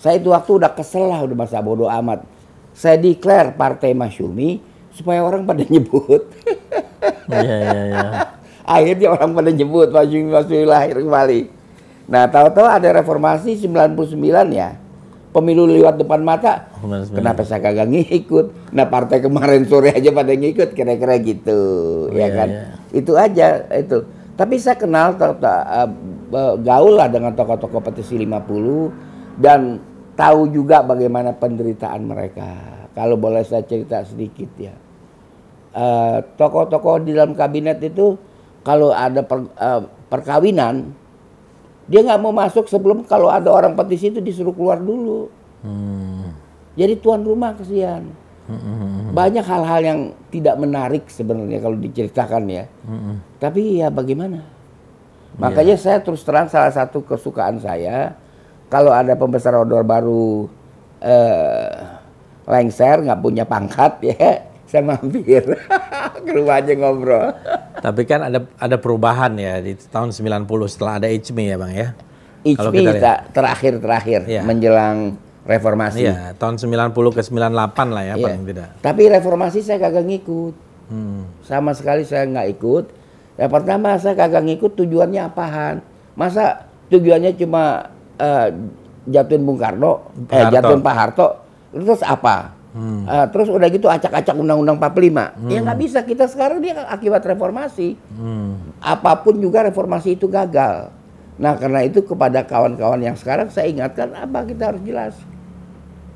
Saya itu waktu udah kesel lah udah masa bodoh amat. Saya declare partai Masyumi supaya orang pada <laughs> nyebut. Iya iya iya. <laughs> Akhirnya orang pada nyebut Masyumi Masyumi lahir kembali. Nah tahu-tahu ada reformasi 99 ya. Pemilu lewat depan mata. Kenapa saya kagak ngikut? Nah partai kemarin sore aja pada ngikut kira-kira gitu. Oh, ya iya, kan. Iya. Itu aja itu tapi saya kenal eh, gaul lah dengan tokoh-tokoh petisi 50 dan tahu juga bagaimana penderitaan mereka. Kalau boleh saya cerita sedikit ya. Eh, tokoh-tokoh di dalam kabinet itu kalau ada per, uh, perkawinan dia nggak mau masuk sebelum kalau ada orang petisi itu disuruh keluar dulu. Hmm. Jadi tuan rumah kesian banyak hal-hal yang tidak menarik sebenarnya kalau diceritakan ya. hmm Tapi ya bagaimana? Makanya yeah. saya terus terang salah satu kesukaan saya kalau ada pembesar odor baru eh, lengser nggak punya pangkat <laughs> ya saya mampir <laughs> ke rumah aja ngobrol. Tapi kan ada ada perubahan ya di tahun 90 setelah ada ICMI e ya Bang ya. ICMI e kita, terakhir-terakhir yeah. menjelang reformasi. Iya, tahun 90 ke 98 lah ya iya. paling tidak. Tapi reformasi saya kagak ngikut. Hmm. Sama sekali saya nggak ikut. Ya pertama saya kagak ngikut tujuannya apaan. Masa tujuannya cuma uh, jatuhin Bung Karno, eh jatuhin Pak Harto, terus apa? Hmm. Uh, terus udah gitu acak-acak Undang-Undang 45. Hmm. Ya nggak bisa, kita sekarang dia akibat reformasi. Hmm. Apapun juga reformasi itu gagal. Nah karena itu kepada kawan-kawan yang sekarang saya ingatkan apa kita harus jelas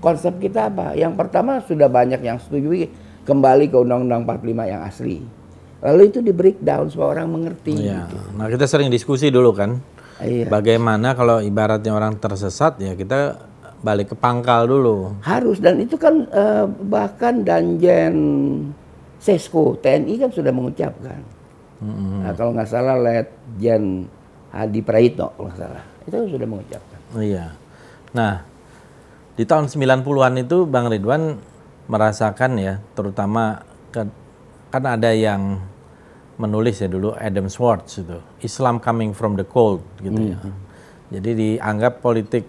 konsep kita apa? Yang pertama sudah banyak yang setuju kembali ke Undang-Undang 45 yang asli. Lalu itu di breakdown supaya orang mengerti. Iya. Gitu. Nah kita sering diskusi dulu kan, iya. bagaimana kalau ibaratnya orang tersesat ya kita balik ke pangkal dulu. Harus dan itu kan eh, bahkan Danjen Sesko TNI kan sudah mengucapkan. Mm -hmm. Nah kalau nggak salah Letjen Hadi Prayitno nggak salah itu sudah mengucapkan. Iya. Nah di tahun 90-an itu Bang Ridwan merasakan ya, terutama ke, kan ada yang menulis ya dulu Adam Swartz itu, Islam coming from the cold gitu ya. Mm -hmm. Jadi dianggap politik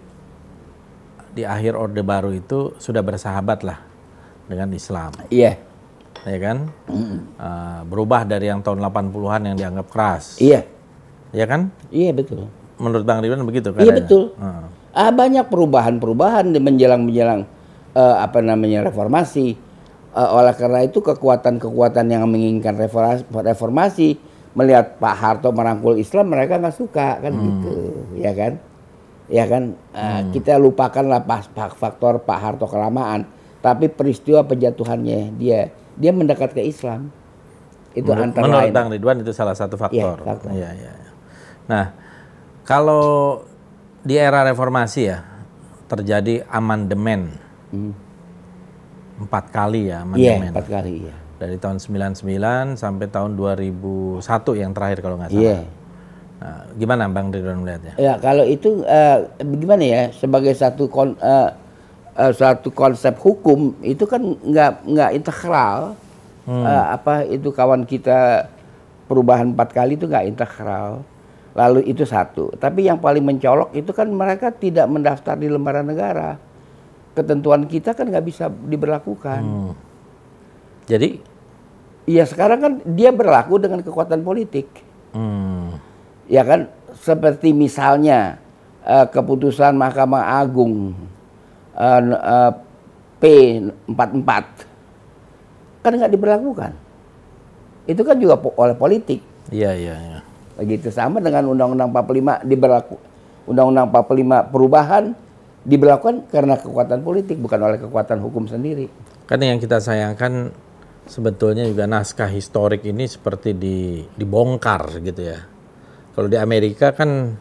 di akhir Orde Baru itu sudah bersahabat lah dengan Islam. Iya. Yeah ya kan? Mm. Uh, berubah dari yang tahun 80-an yang dianggap keras. Iya. Ya kan? Iya, betul. Menurut Bang Ridwan begitu iya, kan? Iya, betul. Uh. Ah, banyak perubahan-perubahan menjelang-menjelang uh, apa namanya reformasi. Uh, oleh karena itu kekuatan-kekuatan yang menginginkan reformasi, melihat Pak Harto merangkul Islam mereka nggak suka kan hmm. gitu, ya kan? Ya kan? Uh, hmm. Kita lupakanlah pas faktor Pak Harto kelamaan, tapi peristiwa penjatuhannya dia dia mendekat ke Islam. Itu Menur antara menurut lain. Bang Ridwan itu salah satu iya, faktor. Ya, faktor. Ya, ya. Nah, kalau di era reformasi ya terjadi amandemen hmm. empat kali ya iya, amandemen. yeah, empat kali ya. Dari tahun 99 sampai tahun 2001 yang terakhir kalau nggak salah. yeah. Nah, gimana Bang Ridwan melihatnya? Ya kalau itu uh, gimana ya sebagai satu kon, uh, uh, satu konsep hukum itu kan nggak nggak integral hmm. uh, apa itu kawan kita perubahan empat kali itu nggak integral Lalu itu satu. Tapi yang paling mencolok itu kan mereka tidak mendaftar di lembaran negara. Ketentuan kita kan nggak bisa diberlakukan. Hmm. Jadi? ya sekarang kan dia berlaku dengan kekuatan politik. Hmm. Ya kan seperti misalnya uh, keputusan Mahkamah Agung uh, uh, P44 kan nggak diberlakukan. Itu kan juga po oleh politik. Iya iya. iya. Begitu sama dengan Undang-Undang 45 diberlaku Undang-Undang 45 perubahan diberlakukan karena kekuatan politik bukan oleh kekuatan hukum sendiri. kan yang kita sayangkan sebetulnya juga naskah historik ini seperti di, dibongkar gitu ya. Kalau di Amerika kan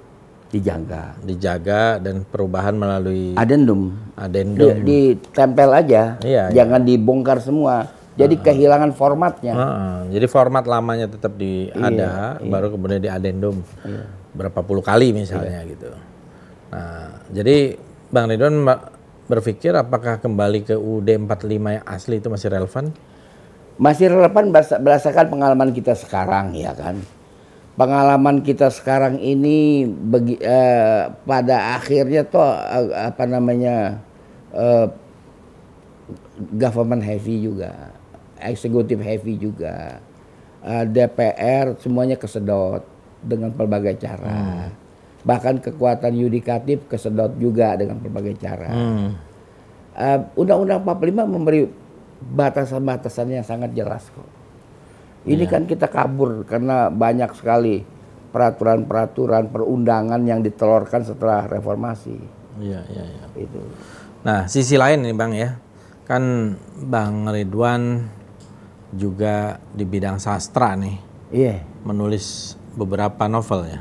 dijaga, dijaga dan perubahan melalui adendum, adendum di, ditempel aja, iya, iya. jangan iya. dibongkar semua jadi uh, kehilangan formatnya. Uh, uh, jadi format lamanya tetap di iya, ada, iya. baru kemudian di adendum iya. berapa puluh kali misalnya iya. gitu. Nah, jadi Bang Ridwan berpikir apakah kembali ke UD 45 yang asli itu masih relevan? Masih relevan berdasarkan pengalaman kita sekarang ya kan. Pengalaman kita sekarang ini bagi, eh, pada akhirnya tuh eh, apa namanya eh, government heavy juga eksekutif heavy juga. Uh, eh, DPR semuanya kesedot dengan berbagai cara. Hmm. Bahkan kekuatan yudikatif kesedot juga dengan berbagai cara. Hmm. Uh, Undang-Undang 45 memberi batasan batasan yang sangat jelas kok. Ini ya. kan kita kabur karena banyak sekali peraturan-peraturan perundangan yang ditelorkan setelah reformasi. Iya, iya, iya. Itu. Nah, sisi lain nih Bang ya. Kan Bang Ridwan juga di bidang sastra nih. Iya. Menulis beberapa novel ya.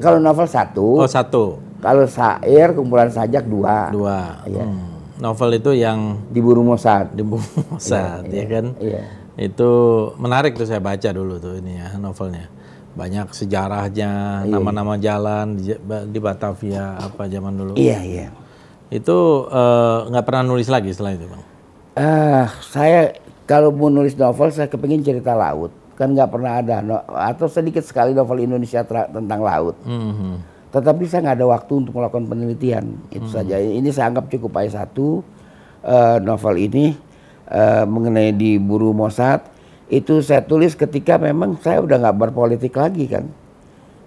Kalau novel satu. Oh satu. Kalau sair, kumpulan sajak dua. Dua. Iya. Hmm. Novel itu yang diburu Mossad. <laughs> Diburu iya, Mossad, iya, ya kan? Iya. Itu menarik tuh saya baca dulu tuh ini ya novelnya. Banyak sejarahnya, iya, iya. nama-nama iya. jalan di, di Batavia apa zaman dulu. Iya, iya. Itu eh, nggak uh, pernah nulis lagi setelah itu, Bang. Uh, saya kalau mau nulis novel saya kepingin cerita laut kan nggak pernah ada no, atau sedikit sekali novel Indonesia tentang laut. Mm -hmm. Tetapi saya nggak ada waktu untuk melakukan penelitian itu mm -hmm. saja. Ini saya anggap cukup ayat satu uh, novel ini uh, mengenai buru mosad itu saya tulis ketika memang saya udah nggak berpolitik lagi kan,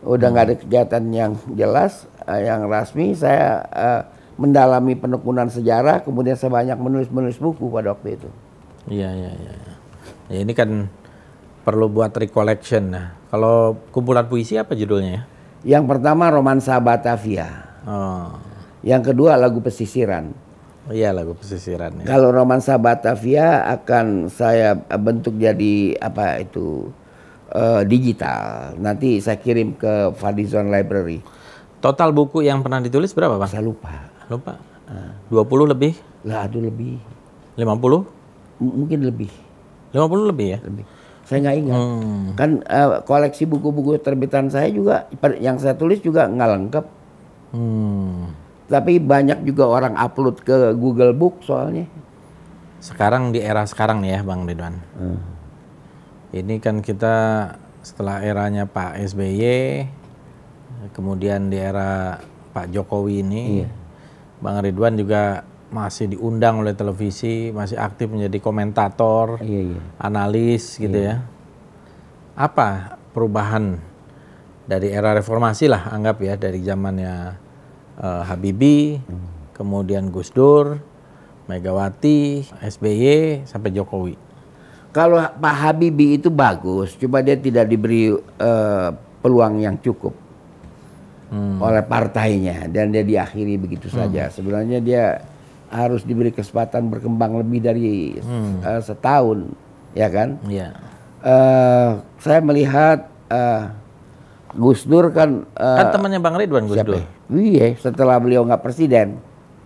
udah nggak hmm. ada mhm. kegiatan yang jelas, uh, yang resmi. Saya uh, mendalami penekunan sejarah, kemudian saya banyak menulis menulis buku pada waktu itu. Iya, iya, iya, iya. Ya ini kan perlu buat recollection. Nah, kalau kumpulan puisi apa judulnya ya? Yang pertama romansa Batavia. Oh. Yang kedua lagu pesisiran. Oh, Iya lagu pesisiran. Ya. Kalau romansa Batavia akan saya bentuk jadi apa itu uh, digital. Nanti saya kirim ke Fadizon Library. Total buku yang pernah ditulis berapa bang? Saya lupa. Lupa. Uh. 20 lebih? Lah aduh lebih. 50? mungkin lebih. 50 lebih ya? Lebih. Saya nggak ingat. Hmm. Kan uh, koleksi buku-buku terbitan saya juga yang saya tulis juga nggak lengkap. Hmm. Tapi banyak juga orang upload ke Google Book soalnya. Sekarang di era sekarang nih ya Bang Ridwan. Hmm. Ini kan kita setelah eranya Pak SBY, kemudian di era Pak Jokowi ini, iya. Bang Ridwan juga masih diundang oleh televisi, masih aktif menjadi komentator, iya, iya. analis gitu iya. ya. Apa perubahan dari era reformasi lah anggap ya dari zamannya uh, Habibie, hmm. kemudian Gus Dur, Megawati, SBY sampai Jokowi. Kalau Pak Habibie itu bagus, cuma dia tidak diberi uh, peluang yang cukup hmm. oleh partainya dan dia diakhiri begitu hmm. saja. Sebenarnya dia harus diberi kesempatan berkembang lebih dari hmm. uh, setahun, ya kan? Yeah. Iya. Uh, saya melihat uh, Gus Dur kan uh, kan temannya Bang Ridwan Gus Dur. Ya? Iya, setelah beliau nggak presiden.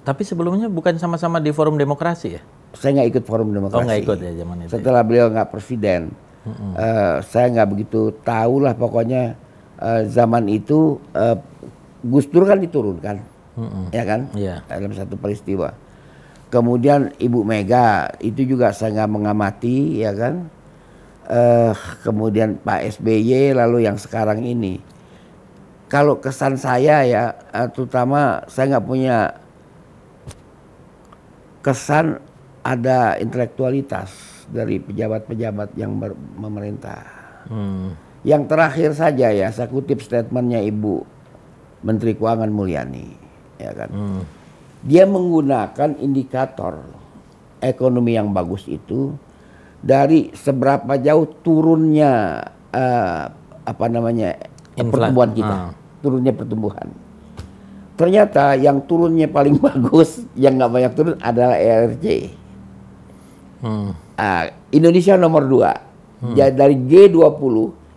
Tapi sebelumnya bukan sama-sama di forum demokrasi ya? Saya nggak ikut forum demokrasi. Oh nggak ikut ya zaman itu. Ya? Setelah beliau nggak presiden, uh, saya nggak begitu tahu lah pokoknya uh, zaman itu uh, Gus Dur kan diturunkan, mm -hmm. ya kan? Yeah. Dalam satu peristiwa kemudian Ibu Mega itu juga saya mengamati ya kan eh, kemudian Pak SBY lalu yang sekarang ini kalau kesan saya ya eh, terutama saya nggak punya kesan ada intelektualitas dari pejabat-pejabat yang memerintah hmm. yang terakhir saja ya saya kutip statementnya Ibu Menteri Keuangan Mulyani ya kan hmm dia menggunakan indikator ekonomi yang bagus itu dari seberapa jauh turunnya uh, apa namanya Inflat. pertumbuhan kita, ah. turunnya pertumbuhan. Ternyata yang turunnya paling <laughs> bagus, yang nggak banyak turun adalah ERC. Hmm. Uh, Indonesia nomor dua. Hmm. Ya, dari G20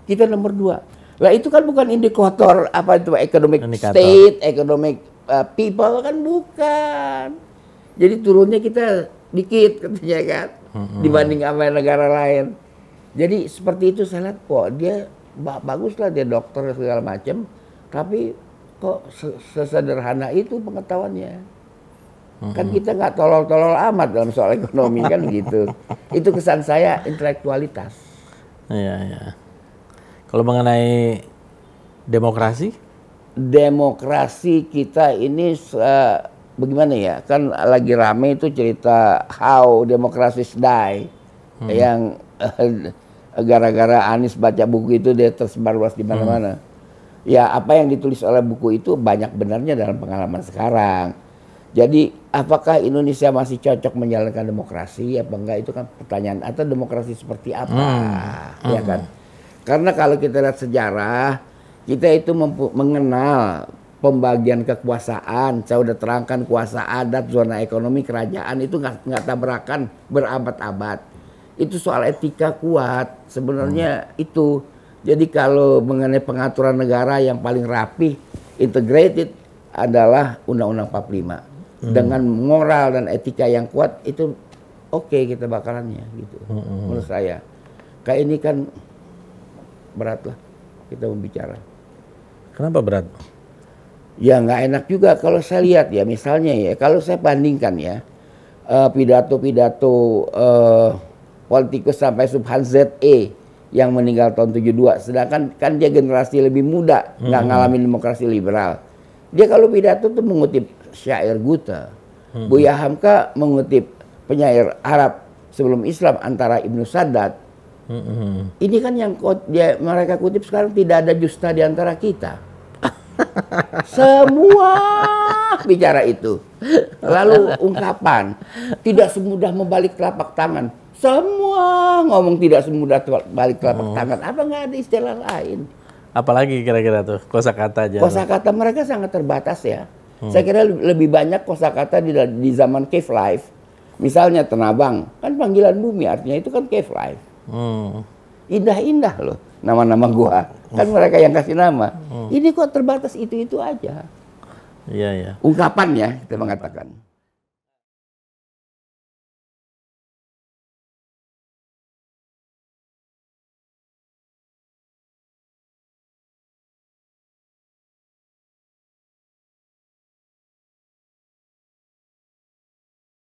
kita nomor dua. Lah itu kan bukan indikator apa itu economic Indikator. state, economic uh, people kan bukan. Jadi turunnya kita dikit <laughs> katanya kan hmm. dibanding sama negara lain. Jadi seperti itu saya lihat kok dia bagus lah dia dokter segala macam, tapi kok sesederhana itu pengetahuannya. Hmm. Kan kita nggak tolol-tolol amat dalam soal ekonomi <laughs> kan gitu. Itu kesan saya intelektualitas. Iya, iya. Kalau mengenai demokrasi, demokrasi kita ini uh, bagaimana ya? Kan lagi rame itu cerita how demokrasi die hmm. yang eh, gara-gara Anies baca buku itu dia tersebar luas di mana-mana. Hmm. Ya apa yang ditulis oleh buku itu banyak benarnya dalam pengalaman sekarang. Jadi apakah Indonesia masih cocok menjalankan demokrasi apa enggak itu kan pertanyaan atau demokrasi seperti apa hmm. ya kan? Hmm. Karena kalau kita lihat sejarah kita itu mengenal pembagian kekuasaan, saya udah terangkan kuasa adat, zona ekonomi, kerajaan itu nggak tabrakan berabad-abad. Itu soal etika kuat sebenarnya hmm. itu. Jadi kalau mengenai pengaturan negara yang paling rapi, integrated adalah Undang-Undang 45. Hmm. Dengan moral dan etika yang kuat itu oke okay kita bakalannya gitu. Hmm, hmm, hmm. Menurut saya, kayak ini kan berat lah kita membicara. Kenapa berat? Ya nggak enak juga kalau saya lihat ya misalnya ya kalau saya bandingkan ya eh, pidato-pidato uh, uh, politikus sampai Subhan ZE yang meninggal tahun 72 sedangkan kan dia generasi lebih muda nggak ngalami -hmm. ngalamin demokrasi liberal. Dia kalau pidato tuh mengutip syair Guta, -hmm. Buya Hamka mengutip penyair Arab sebelum Islam antara Ibnu Sadat. -hmm. hmm. Ini kan yang dia, mereka kutip sekarang tidak ada justa di antara kita. Semua bicara itu. Lalu ungkapan, tidak semudah membalik telapak tangan. Semua ngomong tidak semudah balik telapak hmm. tangan. Apa nggak ada istilah lain? Apalagi kira-kira tuh kosa kata aja. Kosa kata mereka sangat terbatas ya. Hmm. Saya kira lebih banyak kosakata di, di zaman cave life. Misalnya tenabang, kan panggilan bumi artinya itu kan cave life. Hmm. Indah-indah loh nama-nama gua. Kan hmm. mereka yang kasih nama. Hmm. Ini kok terbatas itu-itu aja. Iya, iya. Yeah. Ungkapannya kita mengatakan.